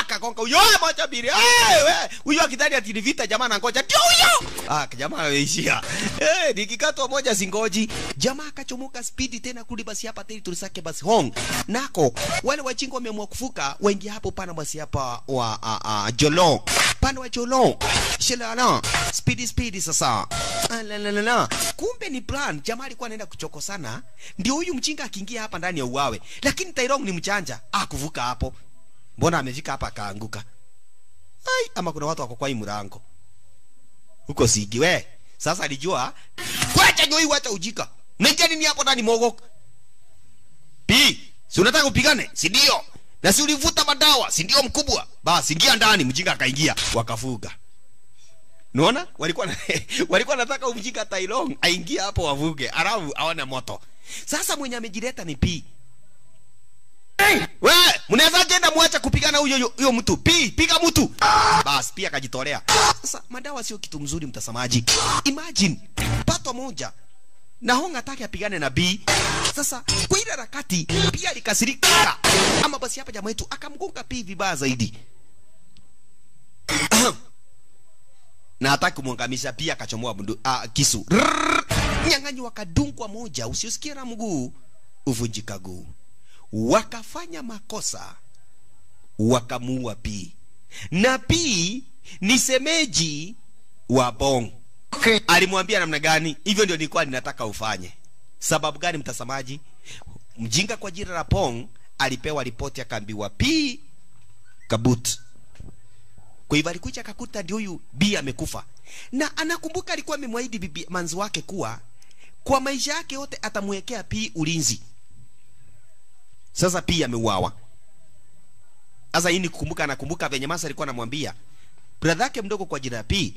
akagonga ah, huyo moja bili wewe eh, huyo akidhani ati vita jamaa na ngoja ndio huyo ah jamaa ameishia eh nikikatwa moja singoji jamaa akachomoka spidi tena kuli basi hapa teli tulisake basi hong nako wale wachingo wameamua kufuka wengi hapo pana basi hapa wa uh, uh, jolong upande wa jolo shelala spidi spidi sasa ah, la la la kumbe ni plan jamaa alikuwa anaenda kuchoko sana ndio huyu mchinga akiingia hapa ndani lazima uawe lakini Tyrone ni mchanja akuvuka ah, hapo mbona amefika hapa akaanguka ai ama kuna watu wako kwa hii mlango huko sigi we sasa alijua ah. kwacha nyoi wacha ujika naingia nini hapo ndani mogo pi si unataka upigane si ndio na si ulivuta madawa si ndio mkubwa basi ingia ndani mjinga akaingia wakafuga Unaona? Walikuwa na, <laughs> walikuwa nataka umjinga Tailong aingie hapo wavuge, alafu aone moto. Sasa mwenye amejileta ni pii hey, we mnaweza jenda mwacha kupigana huyo huyo mtu pi piga mtu bas pia akajitolea sasa madawa sio kitu mzuri mtazamaji imagine pato moja na honga atake apigane na B. Sasa kwa ile harakati pia alikasirika, ama basi hapa jamaa yetu akamgonga P vibaya zaidi <clears throat> na hataki kumwangamisha pia, akachomoa bundu, a, kisu Rrr, nyang'anyi wakadungwa moja, usiosikia na mguu uvunjika guu wakafanya makosa wakamuua Pi, na Pi ni semeji wa Bong. Okay. Alimwambia namna gani? Hivyo ndio nilikuwa ninataka ufanye. Sababu gani, mtazamaji? Mjinga kwa jina la Pong alipewa ripoti akaambiwa Pi Kabut. Kwa hivyo alikuja akakuta ndio huyu Bi amekufa, na anakumbuka alikuwa amemwahidi bibi manzi wake kuwa kwa maisha yake yote atamwekea Pi ulinzi sasa pia ameuawa. Sasa hii ni kukumbuka, anakumbuka venye Masa alikuwa anamwambia brother yake mdogo kwa jina P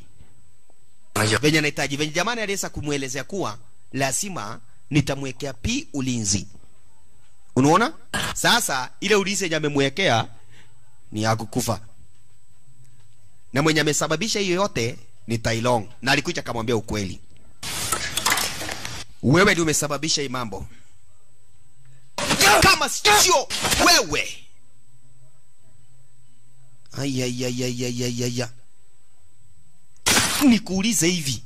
venye anahitaji venye, jamani, aliweza kumwelezea kuwa lazima nitamwekea pi ulinzi. Unaona, sasa ile ulinzi yenye amemwekea ni ya kukufa, na mwenye amesababisha hiyo yote ni Tailong, na alikuja akamwambia ukweli, wewe ndio umesababisha hii mambo kama sio wewe ayayayayayaya nikuulize hivi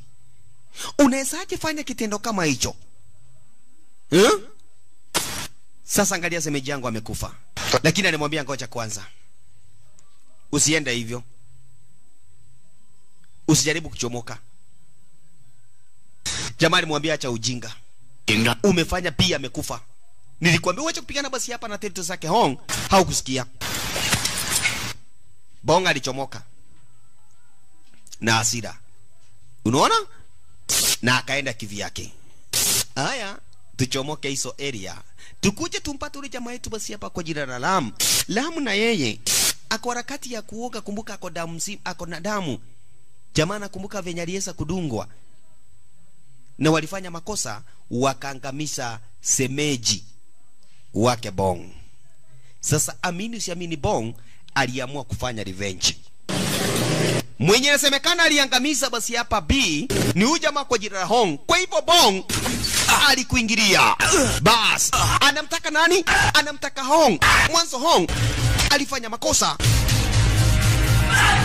unawezaje fanya kitendo kama hicho eh? sasa angalia semeji yangu amekufa lakini alimwambia ngoja kwanza usiende hivyo usijaribu kuchomoka jamaa alimwambia acha ujinga umefanya pia amekufa Nilikwambia uache kupigana basi hapa na tetu zake Hong, haukusikia. Bong alichomoka na asira unaona, na akaenda kivi yake Haya, tuchomoke hizo area, tukuje tumpate ule jamaa yetu basi hapa kwa jina la Lam. Lam na yeye ako harakati ya kuoga, kumbuka ako damu ako na damu. Jamaa nakumbuka venye aliweza kudungwa na walifanya makosa, wakaangamisha semeji wake Bong. Sasa amini usiamini, Bong aliamua kufanya revenge. Mwenye inasemekana aliangamiza basi hapa B ni huyu jamaa kwa jina la Hong. Kwa hivyo Bong alikuingilia, bas anamtaka nani? Anamtaka Hong. Mwanzo Hong alifanya makosa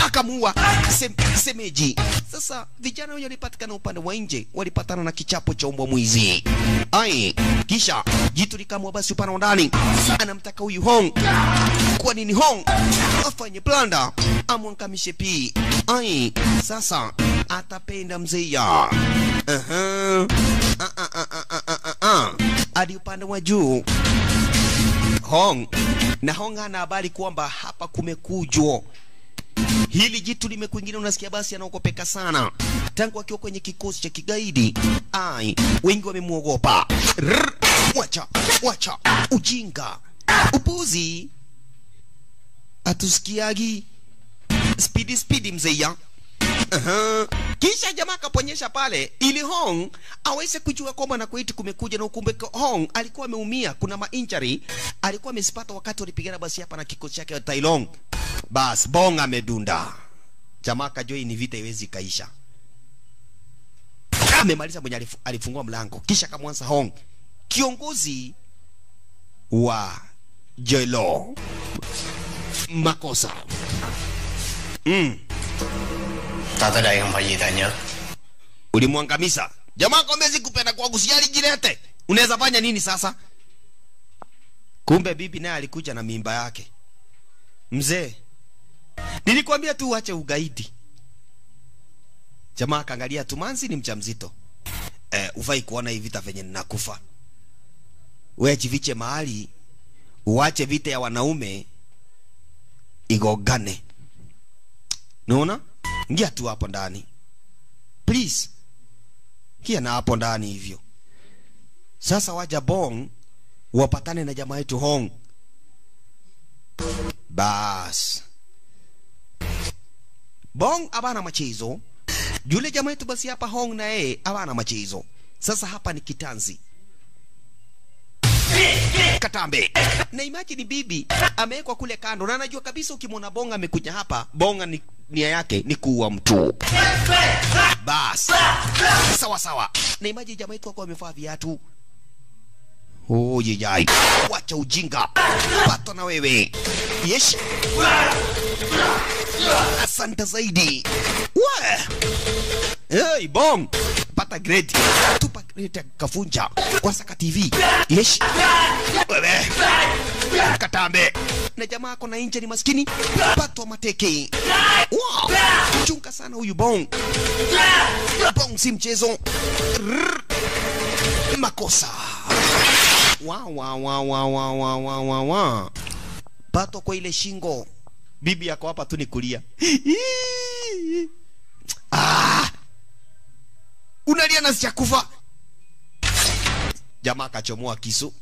akamuua semeji. Sasa vijana wenye walipatikana upande wa nje walipatana na kichapo cha umbwa mwizi ai, kisha jitu likamua basi upande wa ndani, anamtaka huyu Hong. Kwa nini Hong afanye planda amwangamishe pi ai, sasa atapenda mzee ya hadi upande wa juu Hong na Hong ana habari kwamba hapa kumekujwa Hili jitu limekuingia unasikia basi anaogopeka sana tangu akiwa kwenye kikosi cha kigaidi. Ai, wengi wamemwogopa. Wacha, wacha ujinga, upuzi, atusikiagi speedy mzee mzeia uh-huh. Kisha jamaa akaponyesha pale ili Hong aweze kujua kwamba na kuiti kumekuja, na ukumbe. Hong alikuwa ameumia, kuna ma injury alikuwa amesipata wakati walipigana basi hapa na kikosi chake wa Tailong. Bas bonga amedunda, jamaa akajua ni vita iwezi kaisha. Amemaliza mwenye alifu, alifungua mlango, kisha kamwanza Hong, kiongozi wa Jelo makosa mm ta dai hamba yitanya ulimwangamiza jamaa kombe kupenda kwa sijali jirete unaweza fanya nini sasa kumbe bibi naye alikuja na mimba yake mzee nilikwambia tu uache ugaidi jamaa akaangalia tumanzi ni mjamzito eh, ufai kuona hivi vita venye ninakufa we jiviche mahali uache vita ya wanaume igogane naona ingia tu hapo ndani please ingia na hapo ndani hivyo sasa waja bong wapatane na jamaa yetu hong bas bong abana machizo yule jamaa yetu basi hapa hong na yeye abana machizo sasa hapa ni kitanzi katambe na imagine bibi amewekwa kule kando na anajua kabisa ukimwona bonga amekuja hapa bonga ni nia yake ni kuua mtu bas sawa sawa na imaji jamaa yetu amevaa viatu oyeyai oh, wacha ujinga pato na wewe Yes. asante zaidi we hey, bong pata grade tupa grade kafunja kwa saka tv Yes. wewe katambe na jamaa ako na ni maskini patwa mateke. Chunga sana huyu Bong. Bong si mchezo. Makosa. Wa wa wa wa wa wa wa wa wa. Patwa kwa ile shingo. Bibi yako hapa tu ni kulia. Ah. Unalia na sijakufa. Jamaa akachomoa kisu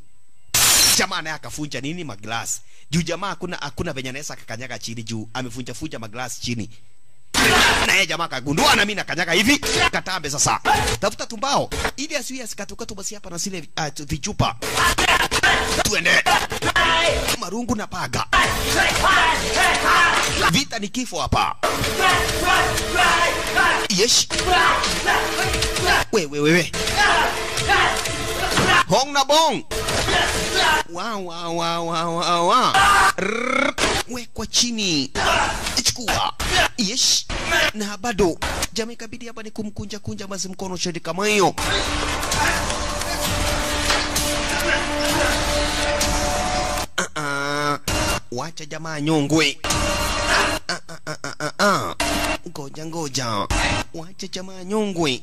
jamaa naye akafunja nini maglasi juu jamaa hakuna hakuna venye anaweza akakanyaga chini juu amefunja funja maglasi chini na yeye jamaa kagundua na mimi nakanyaga hivi katambe sasa tafuta tumbao ili asiwe asikatukatu basi hapa na sile uh, ah, vichupa tuende marungu na paga vita ni kifo hapa yes wewe wewe we. Hong na bong. Wa wa wa wa wa wa. Wekwa chini. Ichukua. Yes. Na bado Jamii kabidi hapa ni kumkunja kunja mazi mkono Shedi kama hiyo. Uh -uh. Wacha jamaa nyongwe. Uh -uh -uh -uh -uh. Uh-uh. Ngoja ngoja, wacha jamaa nyongwe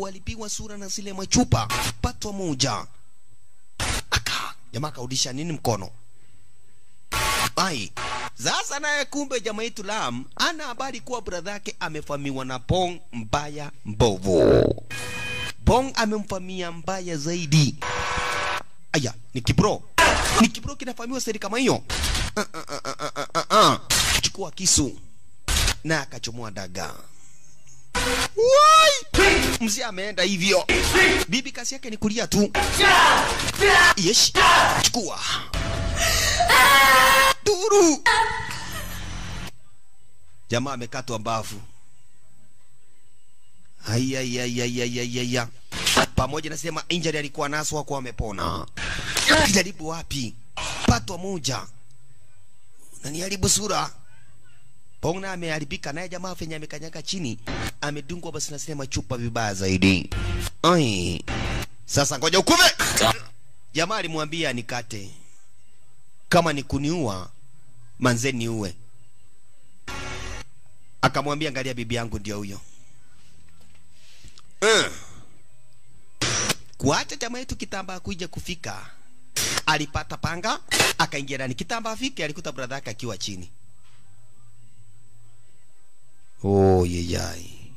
walipigwa sura na zile machupa patwa moja. Aka jamaa akaudisha nini mkono ai sasa naye kumbe jamaa yetu Lam ana habari kuwa bradha yake amefamiwa na Bong mbaya mbovu. Bong amemfamia mbaya zaidi. Aya, ni kibro. Ni kibro kinafamiwa seri kama hiyo. Uh, uh, uh, Chukua kisu na akachomoa dagaa. Why? Mzee ameenda hivyo, bibi kazi yake ni kulia tu. yes. chukua ah. duru. Ah. Jamaa amekatwa mbavu. Ayayayayayaya, pamoja nasema injury alikuwa naso hakuwa amepona. Jaribu wapi? Patwa moja na niharibu sura Pongna ameharibika naye jamaa fenye amekanyaga chini amedungwa basi nasema chupa vibaya zaidi. Ai. Sasa ngoja ukuve. Jamaa alimwambia nikate. Kama ni kuniua manze niue. Akamwambia angalia bibi yangu ndio huyo. Eh. Uh. Kuacha jamaa yetu kitambaa kuja kufika. Alipata panga akaingia ndani kitambaa fike alikuta brother yake akiwa chini. Oh, yeyai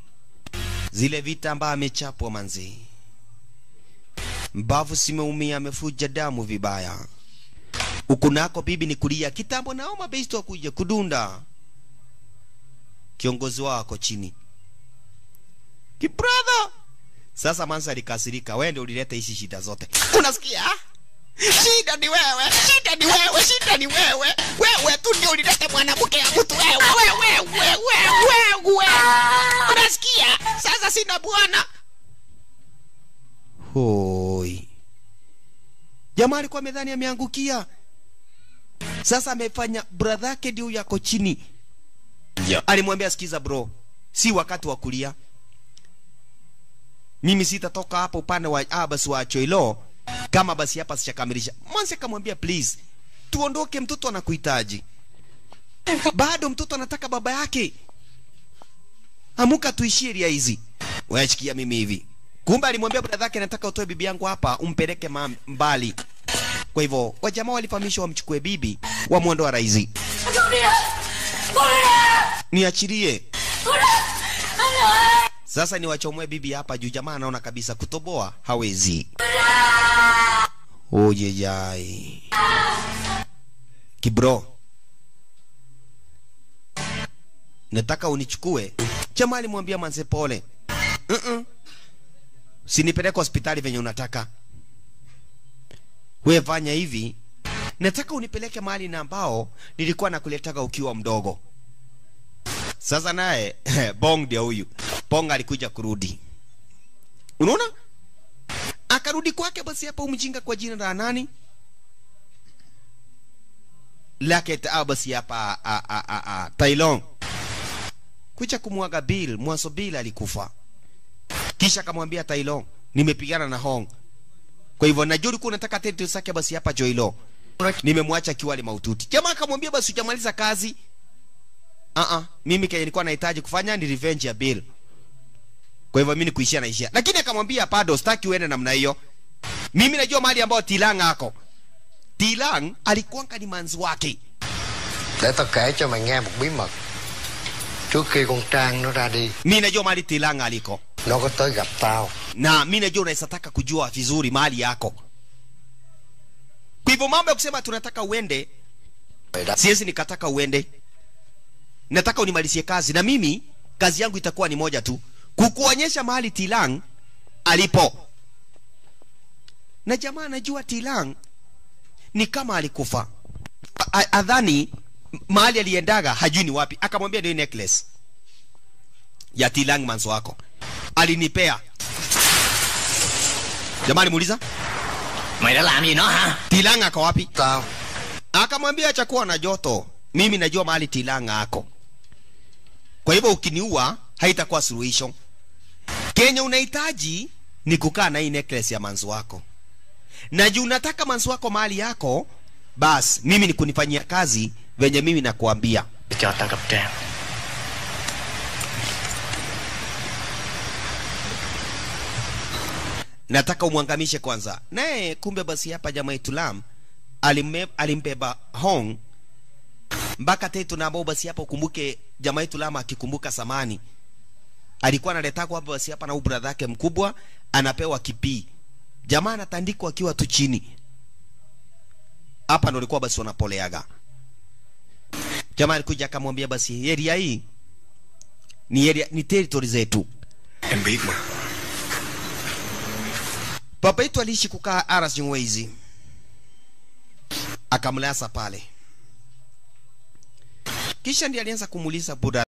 zile vita ambaye amechapwa manzi, mbavu simeumia, amefuja damu vibaya. Ukunako bibi ni kulia kitambo, naoma Beisto akuja kudunda kiongozi wako chini kibradha. Sasa Mansa alikasirika, wewe ndio ulileta hizi shida zote, unasikia? shida ni wewe shida ni wewe shida ni wewe wewe tu ndio ulileta mwanamke ya mtu wewe wewe wewe wewe unasikia sasa sina bwana hoi jamaa alikuwa amedhani ameangukia sasa amefanya yake ndio yako chini yeah. alimwambia sikiza bro si wakati wa kulia mimi sitatoka hapo upande wa abas wa choilo kama basi hapa sijakamilisha. Mwanzi akamwambia please, tuondoke, mtoto anakuhitaji bado, mtoto anataka baba yake. Amuka, tuishie ria hizi. Wachikia mimi hivi. Kumbe alimwambia yake, nataka utoe bibi yangu hapa umpeleke mbali. Kwa hivyo wajamaa walifahamishwa wamchukue bibi, wamwondoa raizi. Niachilie sasa, niwachomoe bibi hapa juu, jamaa anaona kabisa kutoboa hawezi oyeyay kibro nataka unichukue chama alimwambia pole. uh -uh. sinipeleke hospitali venye unataka Wewe fanya hivi nataka unipeleke mahali na ambao nilikuwa nakuletaka ukiwa mdogo sasa naye <laughs> bong dia huyu bong alikuja kurudi unaona akarudi kwake basi hapo umjinga kwa jina la nani lake taa ah, basi hapa ah, ah, tailon kucha kumwaga bil mwaso bil alikufa kisha akamwambia tailon nimepigana na hong kwa hivyo najua ulikuwa unataka tendo zake basi hapa joilo nimemwacha kiwali maututi jamaa akamwambia basi ujamaliza kazi uh -uh. mimi kenye nilikuwa nahitaji kufanya ni revenge ya bill kwa hivyo mimi nikuishia naishia. Lakini akamwambia bado sitaki uende namna hiyo, mimi najua mahali ambayo Tilang ako. Tilang alikuwanga ni manzi wake. Để tao kể cho mày nghe một bí mật trước khi con Trang nó ra đi. Mimi najua mahali Tilang aliko. Nó có tới gặp tao. Na mimi najua unaweza taka kujua vizuri mahali yako. Kwa hivyo mambo ya kusema tunataka uende, siwezi nikataka uende, nataka unimalizie kazi, na mimi kazi yangu itakuwa ni moja tu kukuonyesha mahali Tilang alipo. Na jamaa anajua Tilang ni kama alikufa, adhani mahali aliendaga hajui ni wapi. Akamwambia ndio necklace ya Tilang manzo wako alinipea. Jamaa alimuuliza Tilang ako wapi? Akamwambia chakuwa na joto, mimi najua mahali Tilang ako, kwa hivyo ukiniua haitakuwa suluhisho kenya unahitaji ni kukaa na hii necklace ya manzu wako, na juu unataka manzi wako mahali yako, bas mimi ni kunifanyia kazi venye mimi nakuambia. Nataka umwangamishe kwanza. Naye kumbe basi hapa jamaa Itulam alimbeba Hong mpaka Tei tunambao basi hapo ukumbuke jamaa Itulam akikumbuka samani alikuwa analeta kwa basi hapa na huyu brother yake mkubwa anapewa kipii. Jamaa anatandikwa akiwa tu chini. Hapa ndo alikuwa basi wanapoleaga. Jamaa alikuja akamwambia basi area hii ni area, ni territory zetu. Baba yetu aliishi kukaa Aras Jingwezi. Akamlasa pale. Kisha ndiye alianza kumuuliza buda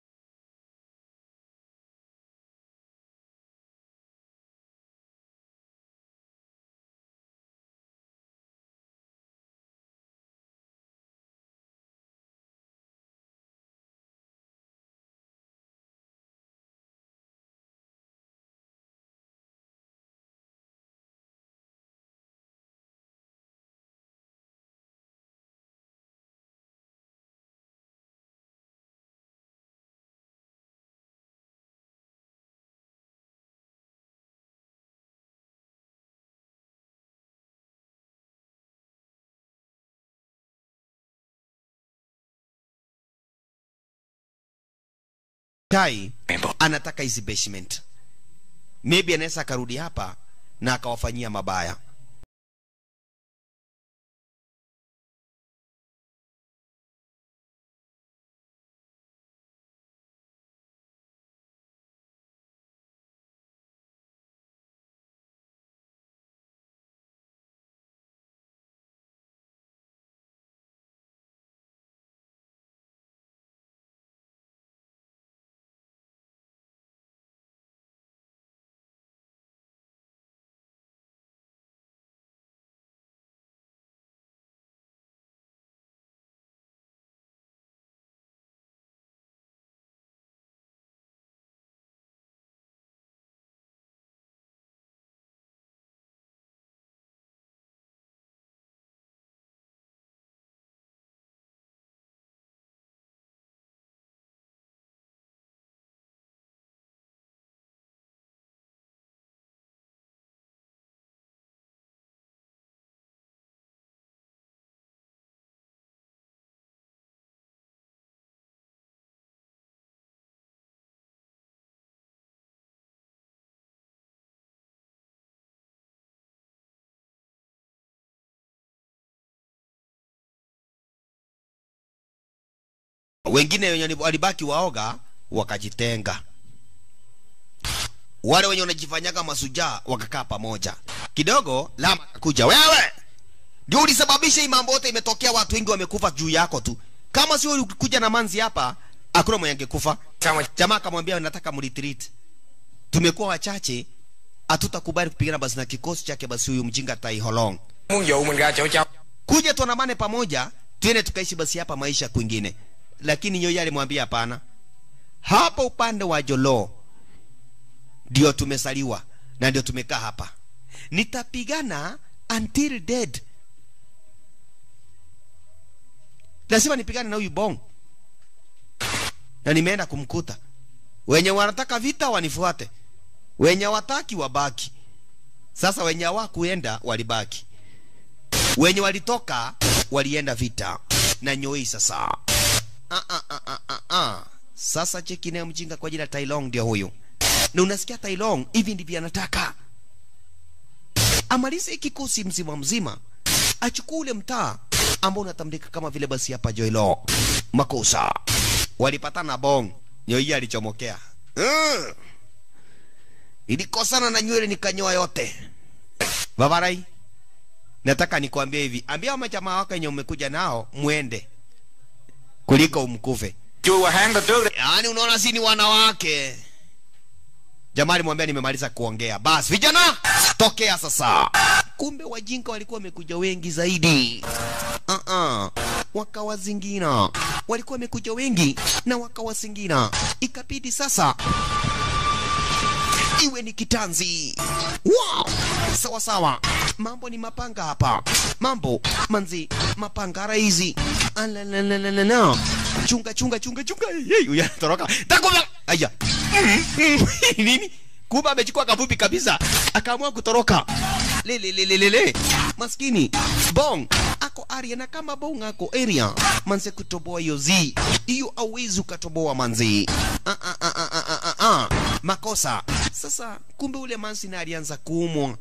tai anataka hizi basement maybe anaweza akarudi hapa na akawafanyia mabaya Wengine wenye walibaki waoga wakajitenga, wale wenye wanajifanyaga masujaa wakakaa pamoja kidogo. Lama kuja wewe ndio ulisababisha hii mambo yote imetokea, watu wengi wamekufa juu yako tu. Kama sio ulikuja na manzi hapa, akuna mwenye angekufa. Jamaa akamwambia, nataka mlitreat, tumekuwa wachache, hatutakubali kupigana basi na kikosi chake. Basi huyu mjinga taiholong kuja tuandamane pamoja, tuende tukaishi basi hapa maisha kwingine lakini yeye alimwambia hapana, hapa upande wa Joloo ndio tumesaliwa na ndio tumekaa hapa, nitapigana until dead. Lazima nipigane na huyu Bong, na nimeenda kumkuta. Wenye wanataka vita wanifuate, wenye wataki wabaki. Sasa wenye hawakuenda walibaki, wenye walitoka walienda vita na Nyoi sasa ah, ah, ah, ah, ah. ah. Sasa cheki nayo mjinga kwa jina Tailong ndio huyu, na unasikia Tailong hivi ndivyo anataka amalize kikosi mzima mzima, achukue ule mtaa ambao unatambulika kama vile basi hapa Joilo makosa walipatana Bong, nyoia alichomokea uh. Ilikosana na nywele nikanyoa yote. Babarai, nataka nikwambie hivi, ambia majamaa wako wenye umekuja nao mwende kuliko umkuve. Yaani unaona, si ni wanawake? Jamani, mwambie nimemaliza kuongea. Basi vijana, tokea sasa. Kumbe wajinga walikuwa wamekuja wengi zaidi. Uh -uh. Wakawazingira, walikuwa wamekuja wengi na wakawazingira, ikabidi sasa iwe ni kitanzi. Wow! Sawa sawa, mambo ni mapanga hapa, mambo manzi mapanga raizi. Ah, Chunga chunga chunga chunga. Yeye toroka. Takuba. Aya. <laughs> Nini? Kuba amechukua kafupi kabisa. Akaamua kutoroka. Le le le le le. Maskini. Bong ako area na kama bong ako area manze kutoboa hiyo zi hiyo awezi ukatoboa manzi. Ah, ah, ah, ah, ah, ah, ah, ah. makosa sasa kumbe ule mansi na alianza kuumwa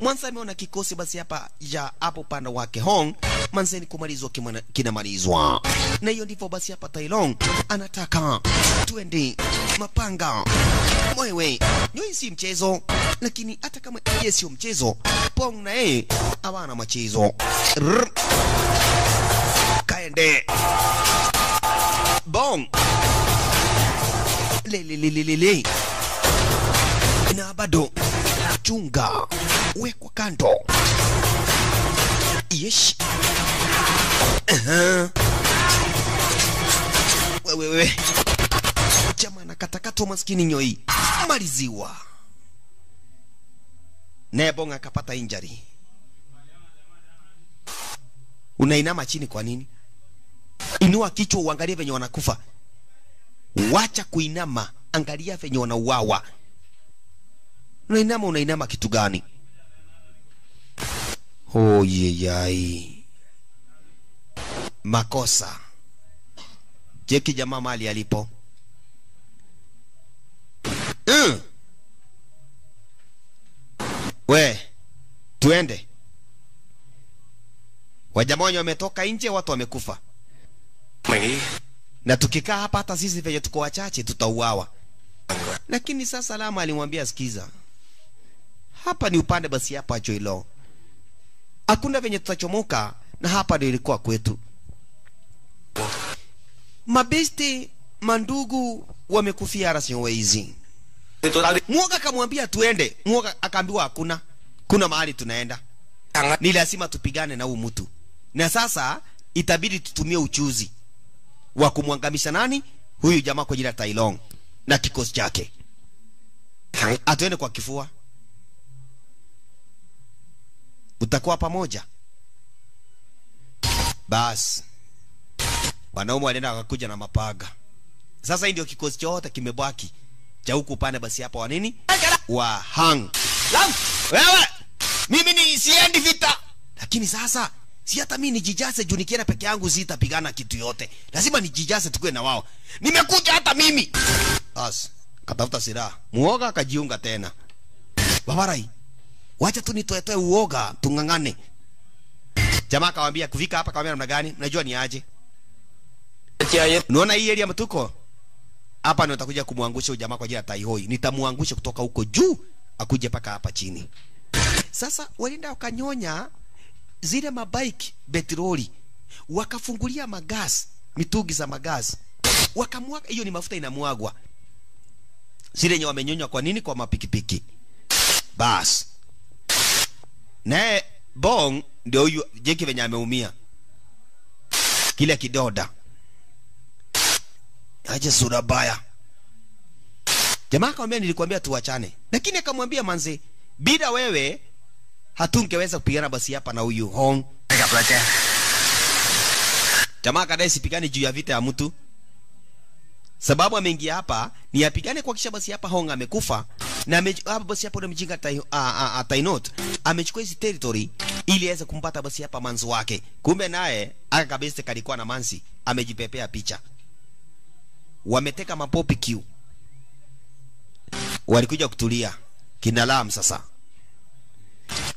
Mwanza ameona kikosi basi hapa ya hapo pana wake hong manzeni kumalizwa kinamalizwa. Na hiyo ndivyo basi, hapa Tailong anataka twende mapanga mwewe nyoi, si mchezo lakini hata kama yeye sio mchezo, Pong na yeye hawana machezo. Kaende Bong lelelelelele na bado chunga, wekwa kando. Yesh wewe wewe, jamaa nakatakatwa maskini nyoi maliziwa, naye Bonga akapata injury. Unainama chini kwa nini? Inua kichwa uangalie venye wanakufa. Wacha kuinama, angalia venye wanauawa. Unainama, unainama kitu gani? Oh, makosa Je, jamaa mali alipo mm. we tuende wajamaa wenye wametoka nje watu wamekufa na tukikaa hapa hata sisi venye tuko wachache tutauawa lakini sasa lama alimwambia sikiza hapa ni upande basi hapa choilo hakuna venye tutachomoka na hapa ndio ilikuwa kwetu mabesti mandugu wamekufia rasioizi mwoga akamwambia tuende mwoga akaambiwa hakuna kuna mahali tunaenda ni lazima tupigane na huu mtu na sasa itabidi tutumie uchuzi wa kumwangamisha nani huyu jamaa kwa jina Tailong na kikosi chake atuende kwa kifua utakuwa pamoja basi wanaume walienda wakakuja na mapaga sasa hii ndio kikosi chote kimebaki cha huku upande basi hapa wa nini wa hang Lam, wewe mimi ni siendi vita lakini sasa si hata mimi nijijase juu nikienda peke yangu sitapigana kitu yote lazima nijijase tukue na wao nimekuja hata mimi as katafuta silaha muoga akajiunga tena babarai wacha tu nitoetoe uoga tung'ang'ane jamaa akawambia kufika hapa kawambia namna gani mnajua ni aje Unaona hii area mtuko hapa, ndio atakuja kumwangusha ujamaa kwa jina ya taihoi. Nitamwangusha kutoka huko juu akuje paka hapa chini. Sasa walienda wakanyonya zile mabike petroli, wakafungulia magas, mitungi za magas, wakamwaga. Hiyo ni mafuta inamwagwa, zile nyo wamenyonywa. Kwa nini? Kwa mapikipiki. Bas Ne Bong ndio huyu jeki venye ameumia kile kidoda aje sura baya. Jamaa akamwambia nilikwambia tuachane, lakini akamwambia manze, bila wewe hatungeweza kupigana basi hapa na huyu Hong. Jamaa kadai sipigane juu ya vita ya mtu, sababu ameingia hapa ni apigane kuhakikisha basi hapa Hong amekufa na ame, hapa basi hapa ule mjinga not amechukua hizi territory ili aweze kumpata basi hapa manzi wake. Kumbe naye aka kabisa kalikuwa na manzi, amejipepea picha wameteka mapopi kiu, walikuja kutulia kinalam. Sasa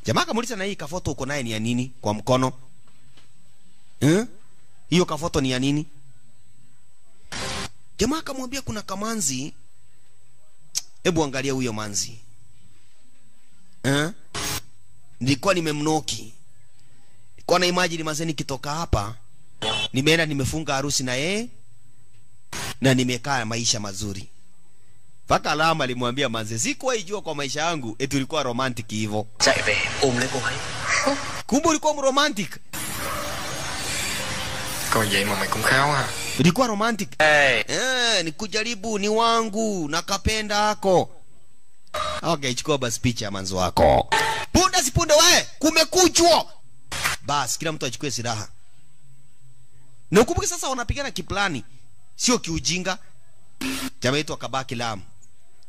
jamaa kamuuliza, na hii kafoto uko naye ni ya nini kwa mkono eh? Hiyo kafoto ni ya nini? Jamaa akamwambia kuna kamanzi, hebu angalia huyo manzi eh? Nilikuwa nimemnoki, nilikuwa na imagine mazeni kitoka hapa, nimeenda nimefunga harusi na yeye na nimekaa maisha mazuri. Mpaka Lama alimwambia manze, sikuwaijua kwa maisha yangu eti ulikuwa romantic hivo Kumbe ulikuwa mromantic. Ulikuwa romantic. Hey. Eh, nikujaribu ni wangu nakapenda ako Okay, chukua basi picha ya manzo wako. Punda sipunde wewe, kumekuchwa. basi kila mtu achukue silaha. Na ukumbuke sasa wanapigana kiplani sio kiujinga. Jamaa yetu akabaki Lamu.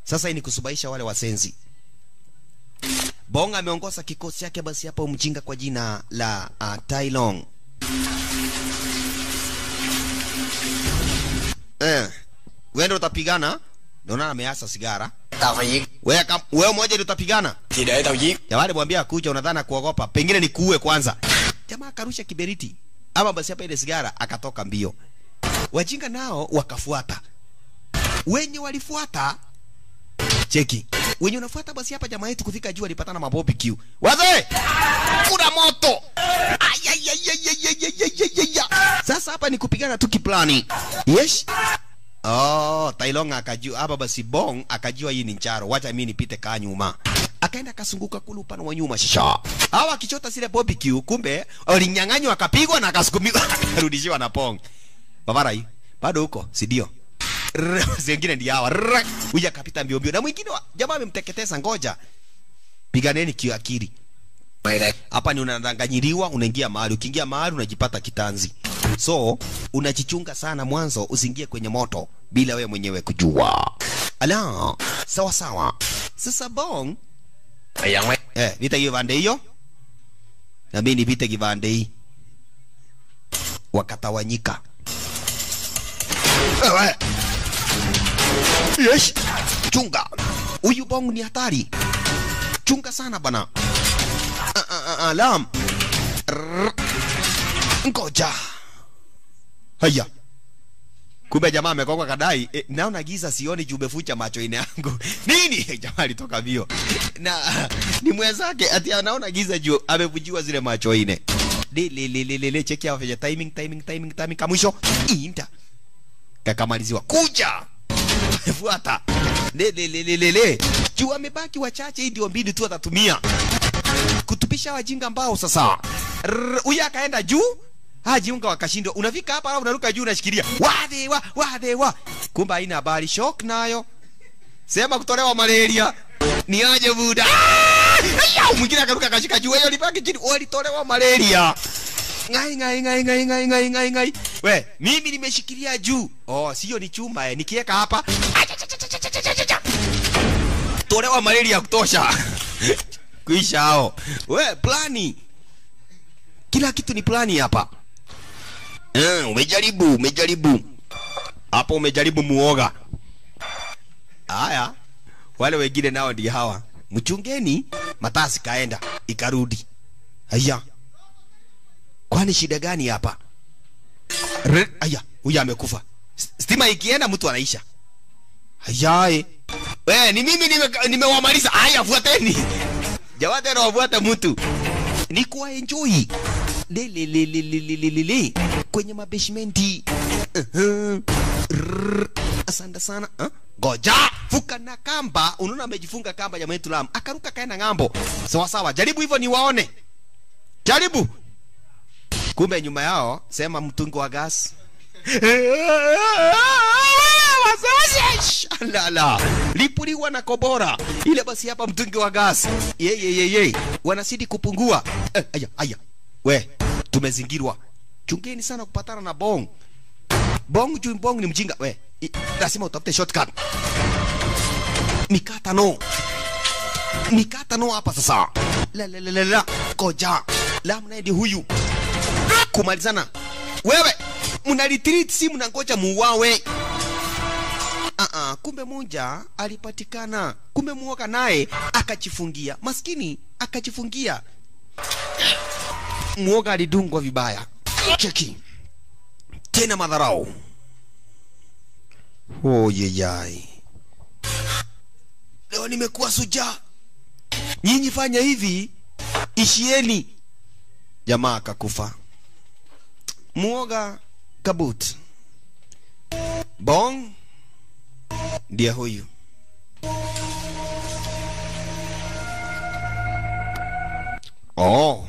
Sasa ni kusubaisha wale wasenzi. Bonga ameongoza kikosi chake basi hapo mjinga kwa jina la uh, Tailong. Eh, wewe utapigana? Naona ameasa sigara. Wewe wewe mmoja ndio utapigana? Jamaa alimwambia akuja unadhani kuogopa? Pengine ni kuue kwanza. Jamaa akarusha kiberiti ama basi hapa ile sigara akatoka mbio. Wajinga nao wakafuata, wenye walifuata cheki wenye unafuata basi. Hapa jamaa yetu kufika juu alipata na mabobi kiu wazee, kuna moto sasa. Hapa ni kupigana tu kiplani. Yes, oh, Tailong akajua hapa basi, Bong akajua hii ni njaro, wacha mimi nipite kaa nyuma akaenda akasunguka kule upande wa nyuma. Shisha hawa akichota zile barbecue, kumbe walinyang'anywa, akapigwa na akasukumiwa <laughs> Rudishiwa na Pong. Bavarai bado huko, si ndio? Zingine ndio hawa, huja kapita mbio mbio, na mwingine jamaa amemteketeza. Ngoja piganeni kiakili. Hapa ni unadanganyiriwa, unaingia mahali. Ukiingia mahali unajipata kitanzi, so unachichunga sana mwanzo, usiingie kwenye moto bila wewe mwenyewe kujua. Ala, sawa sawa. Sasa bong eh, vita hiyo vande hiyo na mimi nipite kivande hii, wakatawanyika Eh, eh. Yes. Chunga. Huyu bomu ni hatari. Chunga sana bana. Alam. Eh, Ngoja. Haya. Kumbe jamaa amekoka kadai. E, naona giza sioni juu umefucha macho ine yangu. <laughs> Nini? Jamaa alitoka vio Na <laughs> ni mwenzake ati anaona giza juu amevujiwa zile macho ine. Lele lele lele cheki hapo timing timing timing timing kamwisho. Inta kakamaliziwa kuja fuata lelelelelele juu amebaki wachache, hii ndio mbili tu atatumia kutupisha wajinga mbao. Sasa huyu akaenda juu hajiunga wakashindwa. Unafika hapa alafu unaruka juu unashikilia wadewa wadewa, kumbe haina habari. Shock nayo sema kutolewa malaria ni aje buda. Ah! Mwingine akaruka akashika juu, hiyo libaki chini, walitolewa malaria ngai ngai ngai ngai ngai ngai ngai ngai we mimi nimeshikilia juu oh sio ni chuma eh nikiweka hapa tolewa malaria ya kutosha <laughs> kuisha hao we plani kila kitu ni plani hapa Eh, mm, umejaribu umejaribu hapo umejaribu muoga haya wale wengine nao ndio hawa mchungeni matasi kaenda ikarudi haya Kwani shida gani hapa? Aya, huyu amekufa. Stima ikienda mtu anaisha. Ayaye. Eh. We, ni mimi nimewamaliza. Nime Aya, fuateni. Jawate na wafuata mtu. Ni kwa enjoy. Le le le le le le le le. Kwenye mabeshmenti. Uh -huh. Asante sana. Huh? Goja. Fuka na kamba. Unaona amejifunga kamba jamani Maitulam. Akaruka kaenda ngambo. Sawa sawa. Jaribu hivyo niwaone. Jaribu kumbe nyuma yao sema mtungi wa gas lala lipuliwa na kobora ile basi hapa mtungi wa gas yeyeyeye wanasidi kupungua eh, aya aya we tumezingirwa chungeni sana kupatana na bong bong juu bong ni mjinga we I, lazima utafute shortcut mikata no mikata no hapa sasa la la la la, la. koja huyu kumalizana wewe mnalitreat si mnangoja muuawe uh-uh. kumbe moja alipatikana kumbe muoka naye akachifungia maskini akachifungia muoga alidungwa vibaya cheki tena madharau oyeyai oh, leo nimekuwa suja nyinyi fanya hivi ishieni jamaa akakufa Muoga Kabut Bong ndiye huyu. Oh.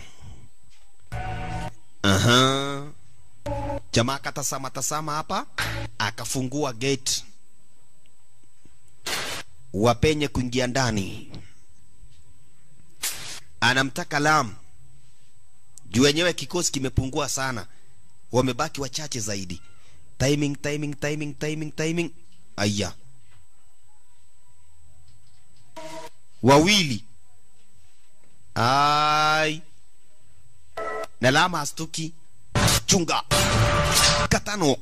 Aha. Jamaa akatasama tasama hapa akafungua gate wapenye kuingia ndani, anamtaka Lam juu wenyewe kikosi kimepungua sana wamebaki wachache zaidi timing timing timing timing timing aya wawili ai na lama hastuki chunga katano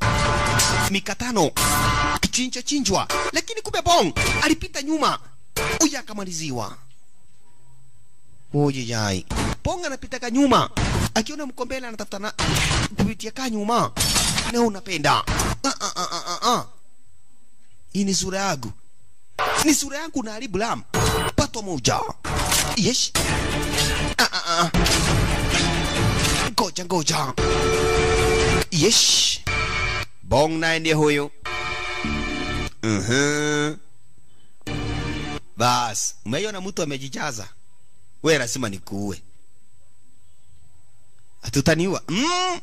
mikatano kichinja chinjwa lakini kumbe bong alipita nyuma uya akamaliziwa oye yai Ponga anapitaka nyuma, akiona mkombele anatafuta na kupitia ka nyuma, na unapenda ah, ah, ah, ah, ah. Hii ni sura yangu, ni sura yangu na haribu lam pato moja yes ah, ah, ah. Ngoja ngoja yes Bong naye ndiye huyu uh-huh. Bas, umeiona mtu amejijaza, we lazima nikuue tutaniua mm.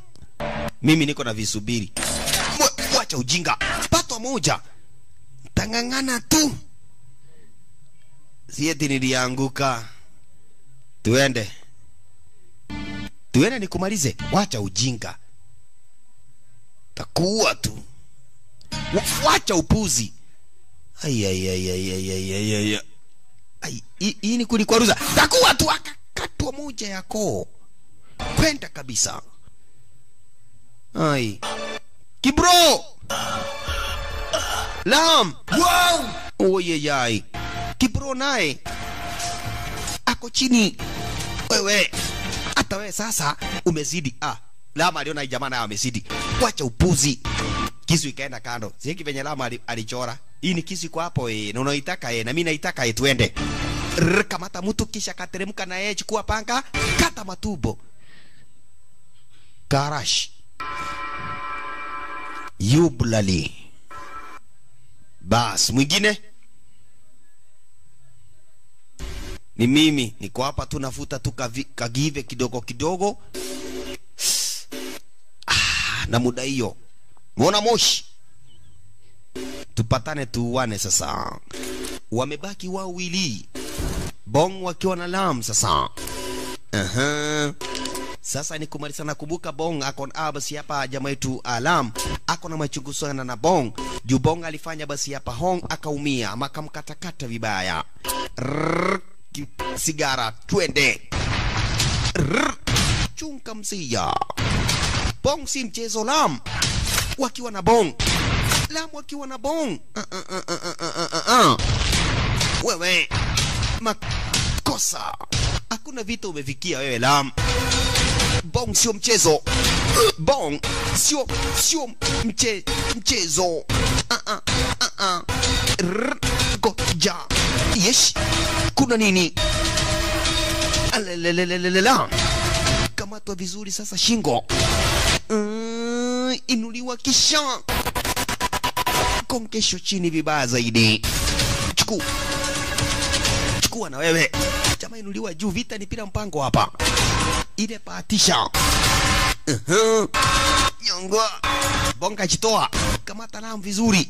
mimi niko na visubiri wacha ujinga pato moja tangangana tu sieti nilianguka tuende tuende nikumalize wacha ujinga takua tu wacha upuzi hii ni kunikwaruza takuwa tu akakatwa moja yako kwenda kabisa ai kibro lam wow Oye yai. kibro naye ako chini wewe hata wewe sasa umezidi ah lama aliona hii jamaa naye amezidi wacha upuzi kisu ikaenda kando siki venye lama alichora hii ni kisu kwa hapo eh na unaitaka eh na mimi naitaka eh tuende Rrr, kamata mtu kisha kateremka na yeye chukua panga kata matubo garage yublali. Bas, mwingine ni mimi, niko hapa tu nafuta tu kagive kidogo kidogo ah, na muda hiyo mwona moshi, tupatane tuuane sasa. Wamebaki wawili Bong wakiwa na Lam sasa. Uh -huh. Sasa ni kumaliza na kumbuka, Bong ako na basi hapa, jamaa yetu Alam ako na machungu sana na Bong juu Bong alifanya basi hapa Hong akaumia ama akamkatakata vibaya. Rrr, sigara twende Rrr, chunka msia. Bong si mchezo Lam wakiwa na Bong Lam wakiwa na Bong uh, uh, uh, uh, uh, uh. wewe makosa hakuna vita umevikia wewe Lam. Bong sio mchezo, bong sio sio mche, mchezo. Uh -uh, uh -uh. Goja yesh, kuna nini? Alelelelelelelala, kamatwa vizuri sasa, shingo inuliwa kisha konkesho chini vibaya zaidi. Chukua chukua na wewe inuliwa juu. Vita ni mpango hapa il est parti chant nyongo bonga jitoa kamata na vizuri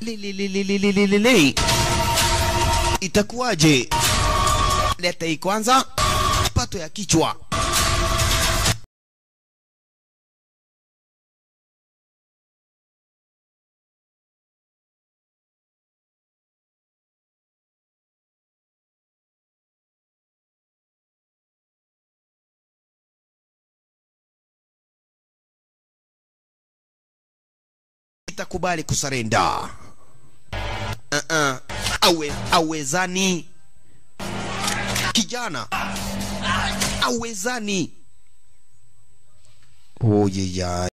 lelelelelelelelele itakuwaje leta ikwanza. pato ya kichwa hatakubali kusarenda uh -uh. Awe, awezani kijana awezani oh, yeah, yeah.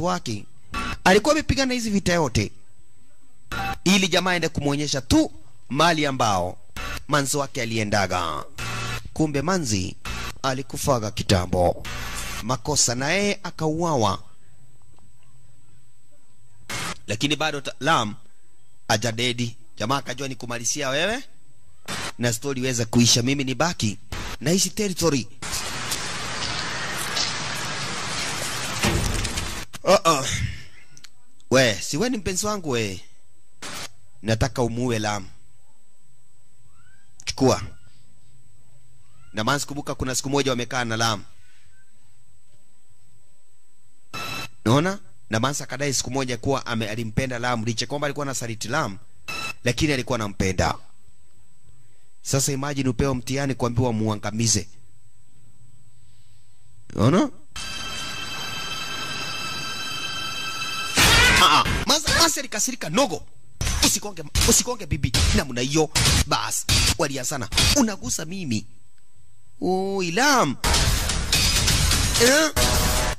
mfanyakazi wake alikuwa amepigana hizi vita yote ili jamaa aende kumwonyesha tu mali ambao manzi wake aliendaga. Kumbe manzi alikufaga kitambo, makosa na yeye akauawa, lakini bado Lam ajadedi. Jamaa akajua ni kumalisia wewe na stori iweze kuisha, mimi baki na hizi territory Oh -oh. we si we ni mpenzi wangu we nataka umuue lam chukua na maana sikumbuka kuna siku moja wamekaa na lam naona na maana kadai siku moja kuwa ame, alimpenda lam licha kwamba alikuwa na saliti lam lakini alikuwa anampenda sasa imagine upewa mtihani kuambiwa muangamize unaona ha ah, -ha. Maseri kasirika ah, nogo usikonge, usikonge bibi na muna hiyo. Bas walia sana, unagusa mimi. Oh, ilam eh?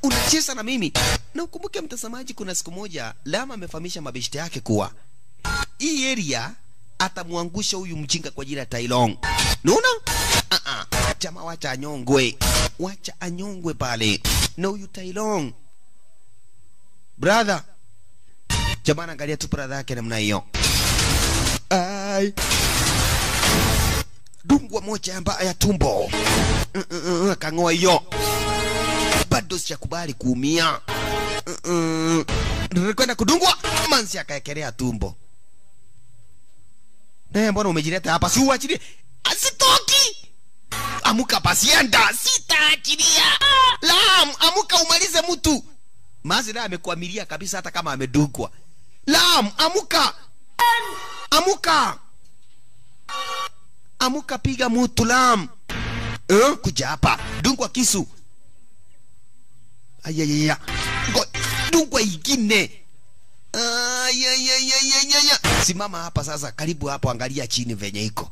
unacheza na mimi na ukumbuke mtazamaji, kuna siku moja Lama amefahamisha mabeshte yake kuwa hii area atamwangusha huyu mjinga kwa jina Tailong. Unaona? Uh ah, -uh. Jamaa wacha anyongwe, wacha anyongwe pale na huyu Tailong brother jamana angalia tu brother yake namna hiyo. Ai. Dungwa moja mbaya ya tumbo. Mm, mm, mm, akangoa hiyo. Bado sijakubali kuumia. Mm Nilikwenda kudungwa, manzi akaekelea tumbo. Eh, mbona umejileta hapa? Si uachilie. Asitoki. Amuka pasienda, sitaachilia. Lam, amuka umalize mtu. Mazi naye amekuamilia kabisa hata kama amedugwa. Lam, amuka, amuka, amuka, piga mutu lam. Eh, kuja hapa, dungwa kisu. Ayayaya, dungwa ingine. Ayayayayaya, simama hapa sasa, karibu hapo, angalia chini venye iko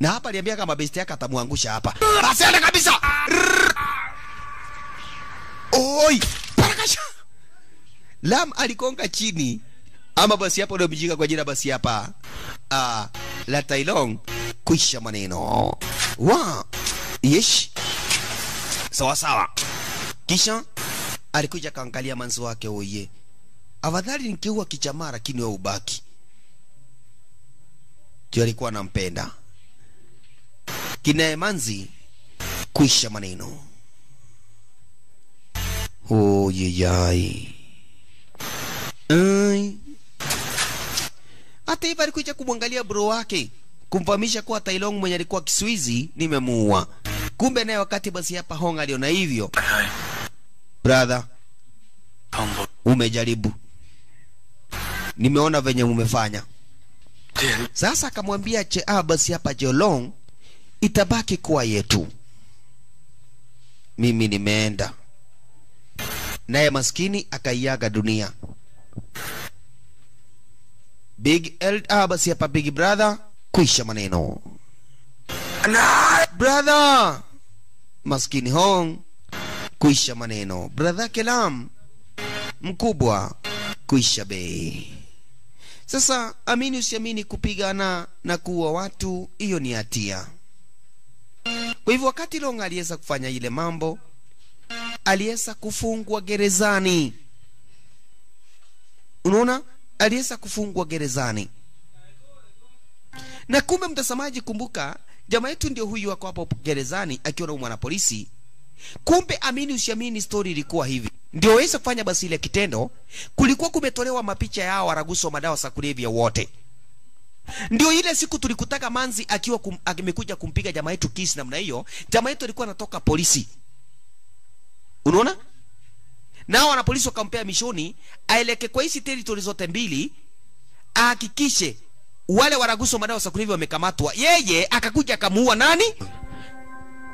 na hapa aliambia kama besti yake atamwangusha hapa, Basi kabisa. Oi, parakasha Lam alikonga chini ama Basiapa uliomjika kwa jina Basiapa uh, ah, la Tailong kuisha maneno wa yesh sawasawa. Kisha alikuja kaangalia manzi wake, oye, afadhali nikiua kichamara lakini wewe ubaki tu. alikuwa anampenda kinaye manzi kuisha maneno oyeyai oh, Ai. Hata hivyo alikuja kumwangalia bro wake kumfahamisha kuwa Tailong mwenye alikuwa Kiswizi nimemuua. Kumbe naye wakati basi hapa Hong aliona hivyo. Brother. Umejaribu. Nimeona venye umefanya. Sasa akamwambia Chea, ah, basi hapa Jolong itabaki kuwa yetu. Mimi nimeenda. Naye maskini akaiaga dunia. Big L, ah, basi hapa Big Brother, kuisha maneno. Brother maskini Hong, kuisha maneno. Brother Kelam mkubwa, kuisha bei. Sasa amini usiamini, kupigana na kuua watu, hiyo ni hatia. Kwa hivyo wakati Long aliweza kufanya ile mambo, aliweza kufungwa gerezani unaona aliweza kufungwa gerezani na kumbe mtazamaji kumbuka jamaa yetu ndio huyu wako hapo gerezani akiwa na mwanapolisi kumbe amini usiamini story ilikuwa hivi ndio waweza kufanya basi ile kitendo kulikuwa kumetolewa mapicha yao waraguso madawa za kulevya wote ndio ile siku tulikutaka manzi akiwa kum, amekuja kumpiga jamaa yetu kisi namna hiyo jamaa yetu alikuwa anatoka polisi unaona nao wanapolisi wakampea mishoni aeleke kwa hizi territory zote mbili, ahakikishe wale Waragusu madao Sakunivi wamekamatwa. Yeye akakuja akamuua nani?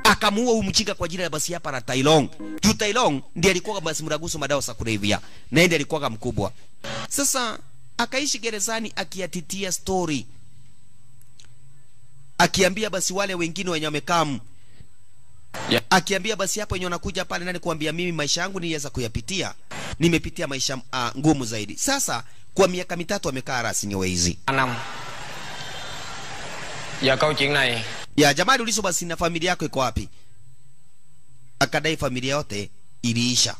Akamuua huyu mchinga kwa jina la hapa na Tailong. Juu Tailong ndiye alikuwa basi Mragusu madao Sakunivia na ndiye alikuwa mkubwa. Sasa akaishi gerezani akiatitia story, akiambia basi wale wengine wenye wamekamu yeah. Akiambia basi hapo yenye unakuja pale nani kuambia mimi maisha yangu niliweza kuyapitia, nimepitia maisha uh, ngumu zaidi. Sasa kwa miaka mitatu amekaa rasmi wezi anam ya kau ching ya jamaa ulizo basi, na familia yako iko wapi? Akadai familia yote iliisha.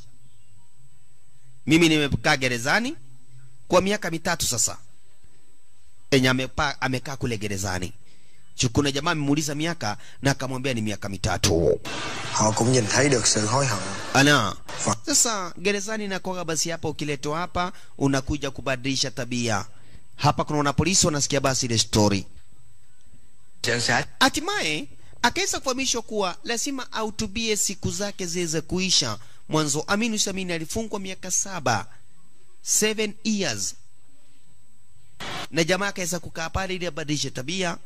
Mimi nimekaa gerezani kwa miaka mitatu sasa, enye amekaa kule gerezani kuna jamaa amemuuliza miaka na akamwambia ni miaka mitatu. Ana sasa gerezani nakoga basi, hapa ukiletwa hapa unakuja kubadilisha tabia hapa. Kuna wanapolisi wanasikia basi ile story. Hatimaye akaweza kufahamishwa kuwa lazima autubie siku zake ziweze kuisha. Mwanzo Aminu Samini alifungwa miaka saba, seven years, na jamaa akaweza kukaa pale ili abadilishe tabia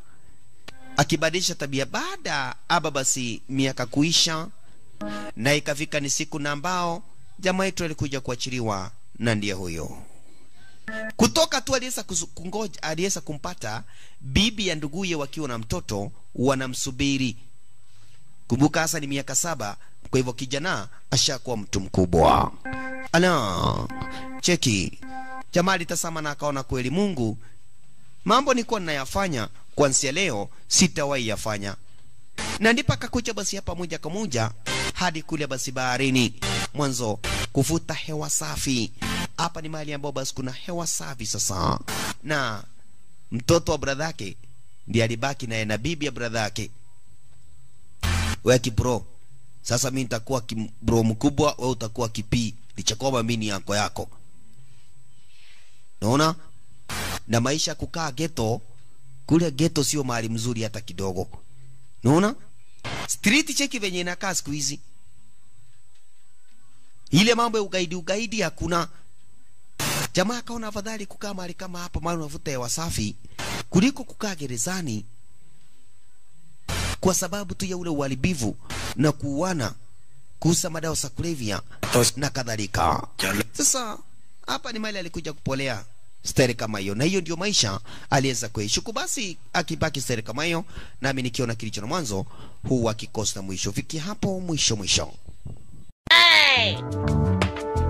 akibadilisha tabia baada aba basi miaka kuisha, na ikafika ni siku na ambao jamaa yetu alikuja kuachiliwa, na ndiye huyo kutoka tu aliweza kungoja, aliweza kumpata bibi ya nduguye wakiwa na mtoto wanamsubiri. Kumbuka hasa ni miaka saba, kwa hivyo kijana ashakuwa mtu mkubwa. ana cheki jamaa alitasama na akaona kweli Mungu mambo nilikuwa ninayafanya kuanzia leo sitawahi yafanya. Na ndipo akakuja basi hapa moja kwa moja hadi kule basi baharini. Mwanzo kuvuta hewa safi. Hapa ni mahali ambapo basi kuna hewa safi sasa, na mtoto wa yake ndiye alibaki naye na bibi ya yake Wewe kibro, sasa mimi nitakuwa kibro mkubwa, wewe utakuwa kipii, lichakuwa mimi ni yako yako. naona na maisha kukaa ghetto, kule ghetto sio mahali mzuri hata kidogo. Unaona? Street cheki venye inakaa siku hizi, ile mambo ya ugaidi ugaidi hakuna. Jamaa akaona afadhali kukaa mahali kama hapa, mahali unavuta hewa safi kuliko kukaa gerezani kwa sababu tu ya ule uharibivu na kuuana, kuhusa madawa za kulevya na kadhalika. Sasa hapa ni mali alikuja kupolea stare kama hiyo, na hiyo ndio maisha aliweza kuishi. Basi akibaki stare kama hiyo, nami nikiona kilicho na mwanzo huwa kikosi mwisho. Fikia hapo mwisho mwisho, hey!